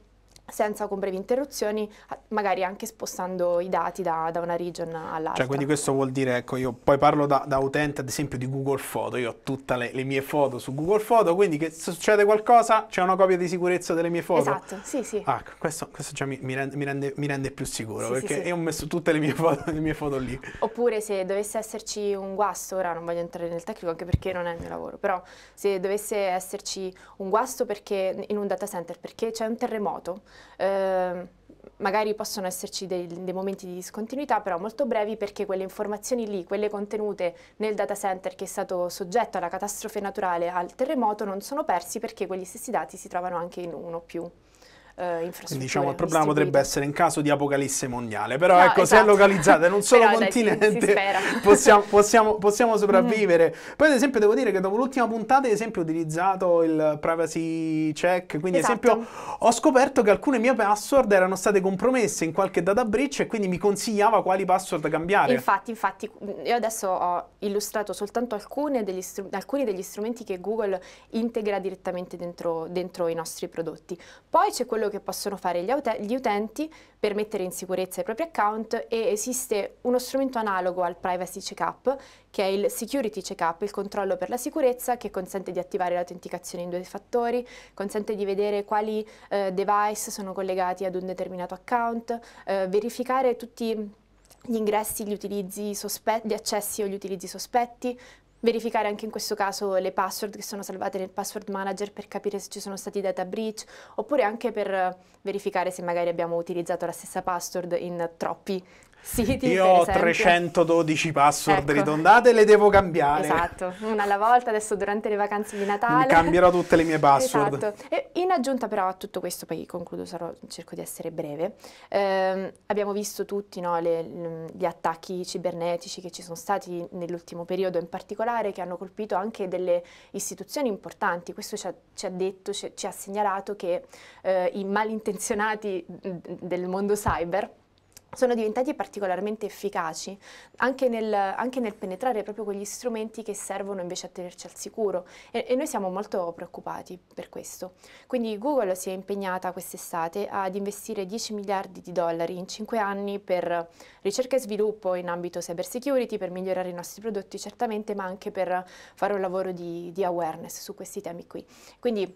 senza con brevi interruzioni, magari anche spostando i dati da, da una region all'altra. Cioè, quindi questo vuol dire, ecco, io poi parlo da, da utente, ad esempio, di Google Photo, io ho tutte le, le, mie foto su Google Photo, quindi che succede qualcosa, c'è una copia di sicurezza delle mie foto. Esatto, sì, sì. Ah, questo, questo già mi, mi, rende, mi, rende, più sicuro, sì, perché sì, sì. io ho messo tutte le mie, foto, le mie, foto, lì. Oppure se dovesse esserci un guasto, ora non voglio entrare nel tecnico anche perché non è il mio lavoro, però se dovesse esserci un guasto perché, in un data center perché c'è un terremoto, Ehm, magari possono esserci dei, dei, momenti di discontinuità, però molto brevi perché quelle informazioni lì, quelle contenute nel data center che è stato soggetto alla catastrofe naturale, al terremoto, non sono persi perché quegli stessi dati si trovano anche in uno o più eh, infrastrutture. Diciamo il problema potrebbe essere in caso di apocalisse mondiale, però no, ecco esatto. se è esatto. localizzata in un *laughs* solo Però, continente dai, si, si possiamo, possiamo, possiamo, mm. sopravvivere. mm Poi ad esempio devo dire che dopo l'ultima puntata ad esempio ho utilizzato il privacy check, quindi esatto. ad esempio esatto. ho scoperto che alcune mie password erano state compromesse in qualche data breach e quindi mi consigliava quali password cambiare. Infatti, infatti, io adesso ho illustrato soltanto degli alcuni degli strumenti che Google integra direttamente dentro, dentro i nostri prodotti. Poi c'è quello quello che possono fare gli, gli utenti per mettere in sicurezza i propri account e esiste uno strumento analogo al privacy checkup che è il security checkup, il controllo per la sicurezza che consente di attivare l'autenticazione in due fattori, consente di vedere quali eh, device sono collegati ad un determinato account, eh, verificare tutti gli ingressi, gli, utilizzi gli accessi o gli utilizzi sospetti, verificare anche in questo caso le password che sono salvate nel password manager per capire se ci sono stati data breach oppure anche per verificare se magari abbiamo utilizzato la stessa password in troppi sì, Io ho 312 password ecco. ridondate e le devo cambiare. Esatto, una alla volta, adesso durante le vacanze di Natale. Cambierò tutte le mie password. Esatto. E in aggiunta però a tutto questo, poi concludo, sarò, cerco di essere breve, eh, abbiamo visto tutti no, le, gli attacchi cibernetici che ci sono stati nell'ultimo periodo in particolare, che hanno colpito anche delle istituzioni importanti. Questo ci ha, ci ha detto, ci, ci, ha segnalato che eh, i malintenzionati mm, del mondo cyber sono diventati particolarmente efficaci anche nel, anche nel, penetrare proprio quegli strumenti che servono invece a tenerci al sicuro e, e noi siamo molto preoccupati per questo. Quindi Google si è impegnata quest'estate ad investire 10 miliardi di dollari in 5 anni per ricerca e sviluppo in ambito cyber security, per migliorare i nostri prodotti certamente, ma anche per fare un lavoro di, di awareness su questi temi qui. Quindi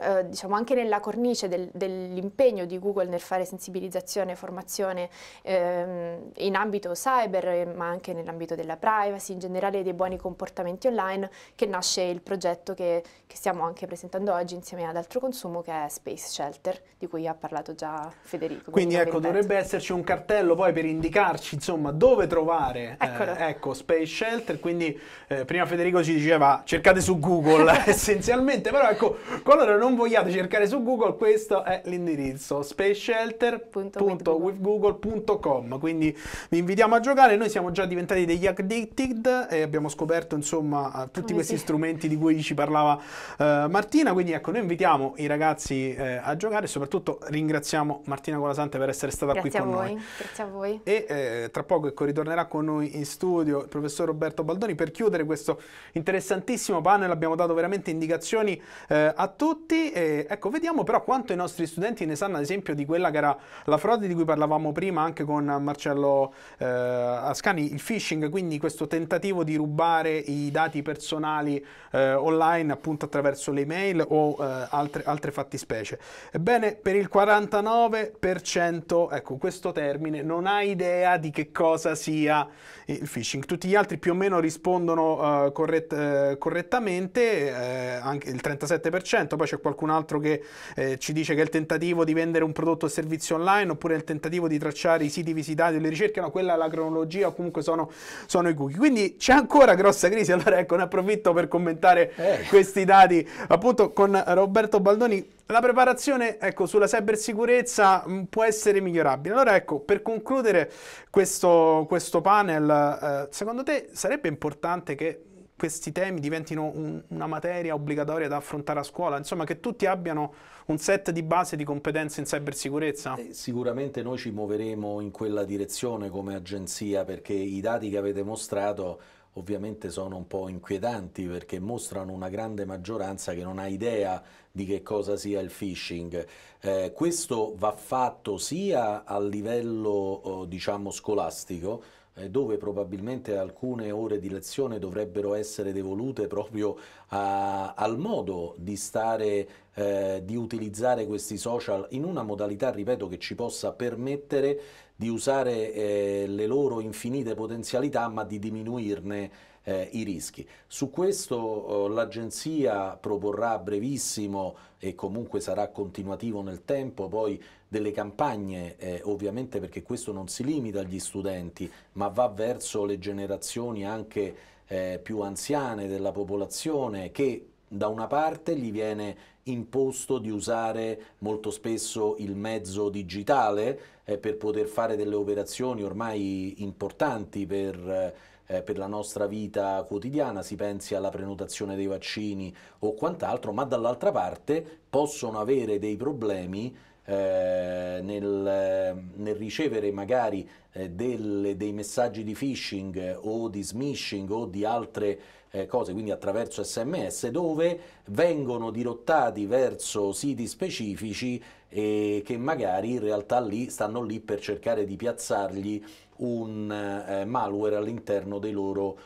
eh, diciamo anche nella cornice del, dell'impegno di Google nel fare sensibilizzazione e formazione ehm, in ambito cyber eh, ma anche nell'ambito della privacy in generale dei buoni comportamenti online che nasce il progetto che, che, stiamo anche presentando oggi insieme ad altro consumo che è Space Shelter di cui ha parlato già Federico. Quindi ecco dovrebbe esserci un cartello poi per indicarci insomma dove trovare eh, ecco, Space Shelter quindi eh, prima Federico ci diceva cercate su Google *laughs* essenzialmente però ecco qualora non non vogliate cercare su Google, questo è l'indirizzo spaceshelter.withgoogle.com. Quindi vi invitiamo a giocare. Noi siamo già diventati degli addicted e abbiamo scoperto insomma tutti Come questi sì. strumenti di cui ci parlava eh, Martina. Quindi ecco, noi invitiamo i ragazzi eh, a giocare e soprattutto ringraziamo Martina Colasante per essere stata grazie qui con noi. Grazie a voi. E eh, tra poco ecco, ritornerà con noi in studio il professor Roberto Baldoni per chiudere questo interessantissimo panel. Abbiamo dato veramente indicazioni eh, a tutti studenti. E, ecco, vediamo però quanto i nostri studenti ne sanno, ad esempio, di quella che era la frode di cui parlavamo prima anche con Marcello eh, Ascani, il phishing, quindi questo tentativo di rubare i dati personali eh, online appunto attraverso le email o eh, altre, altre fattispecie. Ebbene, per il 49%, ecco, questo termine non ha idea di che cosa sia il phishing. Tutti gli altri più o meno rispondono eh, corrett eh, correttamente, eh, anche il 37%, poi c'è qualcun altro che eh, ci dice che è il tentativo di vendere un prodotto o servizio online oppure il tentativo di tracciare i siti visitati o le ricerche, no, quella è la cronologia o comunque sono, sono, i cookie. Quindi c'è ancora grossa crisi, allora ecco, ne approfitto per commentare eh. questi dati appunto con Roberto Baldoni. La preparazione ecco, sulla cybersicurezza mm, può essere migliorabile. Allora ecco, per concludere questo, questo panel, eh, secondo te sarebbe importante che questi temi diventino un, una materia obbligatoria da affrontare a scuola, insomma che tutti abbiano un set di base di competenze in cybersicurezza? Eh, sicuramente noi ci muoveremo in quella direzione come agenzia perché i dati che avete mostrato ovviamente sono un po' inquietanti perché mostrano una grande maggioranza che non ha idea di che cosa sia il phishing. Eh, questo va fatto sia a livello eh, diciamo scolastico, eh, dove probabilmente alcune ore di lezione dovrebbero essere devolute proprio a, al modo di stare eh, di utilizzare questi social in una modalità, ripeto, che ci possa permettere di usare eh, le loro infinite potenzialità ma di diminuirne eh, i rischi. Su questo oh, l'agenzia proporrà brevissimo e comunque sarà continuativo nel tempo poi delle campagne, eh, ovviamente perché questo non si limita agli studenti, ma va verso le generazioni anche eh, più anziane della popolazione che da una parte gli viene imposto di usare molto spesso il mezzo digitale eh, per poter fare delle operazioni ormai importanti per, eh, per, la nostra vita quotidiana, si pensi alla prenotazione dei vaccini o quant'altro, ma dall'altra parte possono avere dei problemi eh, nel, eh, nel, ricevere magari eh, del, dei messaggi di phishing eh, o di smishing o di altre eh, cose, quindi attraverso sms, dove vengono dirottati verso siti specifici che magari in realtà lì, stanno lì per cercare di piazzargli un eh, malware all'interno dei loro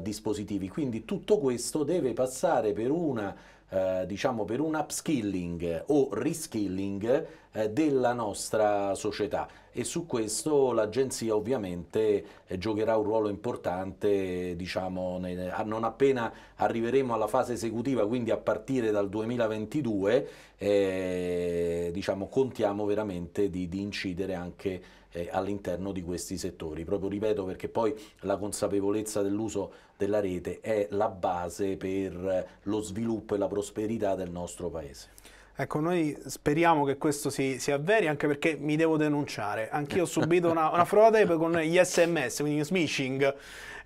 dispositivi. Quindi tutto questo deve passare per una eh, diciamo per un upskilling o reskilling eh, della nostra società e su questo l'agenzia ovviamente eh, giocherà un ruolo importante diciamo, non appena arriveremo alla fase esecutiva quindi a partire dal 2022 eh, diciamo, contiamo veramente di, di incidere anche eh, all'interno di questi settori. Proprio ripeto perché poi la consapevolezza dell'uso della rete è la base per lo sviluppo e la prosperità del nostro Paese. Ecco, noi speriamo che questo si, si avveri anche perché mi devo denunciare. Anch'io ho subito una, una *laughs* frode con gli sms, quindi smishing.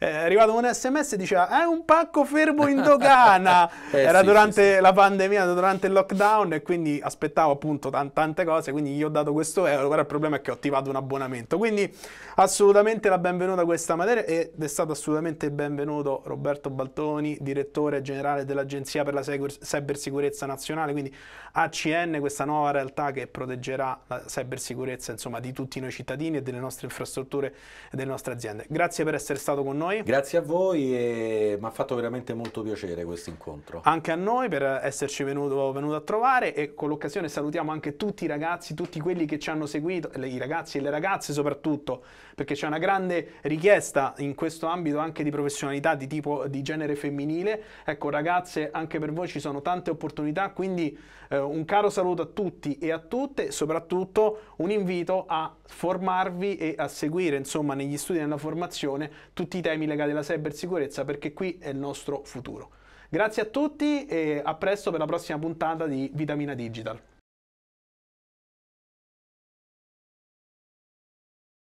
Eh, è arrivato un sms e diceva è un pacco fermo in dogana. *laughs* eh, Era sì, durante sì, la pandemia, durante il lockdown e quindi aspettavo appunto t- tante cose, quindi gli ho dato questo euro, però il problema è che ho attivato un abbonamento. Quindi assolutamente la benvenuta a questa materia ed è stato assolutamente benvenuto Roberto Baltoni, direttore generale dell'Agenzia per la Cybersicurezza Nazionale, quindi ACN, questa nuova realtà che proteggerà la cybersicurezza insomma, di tutti noi cittadini e delle nostre infrastrutture e delle nostre aziende. Grazie per essere stato con noi noi. Grazie a voi e mi ha fatto veramente molto piacere questo incontro. Anche a noi per esserci venuto, venuto a trovare e con l'occasione salutiamo anche tutti i ragazzi, tutti quelli che ci hanno seguito, i ragazzi e le ragazze soprattutto perché c'è una grande richiesta in questo ambito anche di professionalità di tipo di genere femminile. Ecco ragazze, anche per voi ci sono tante opportunità, quindi eh, un caro saluto a tutti e a tutte, soprattutto un invito a formarvi e a seguire insomma negli studi e nella formazione tutti i temi legati alla cybersicurezza perché qui è il nostro futuro. Grazie a tutti e a presto per la prossima puntata di Vitamina Digital.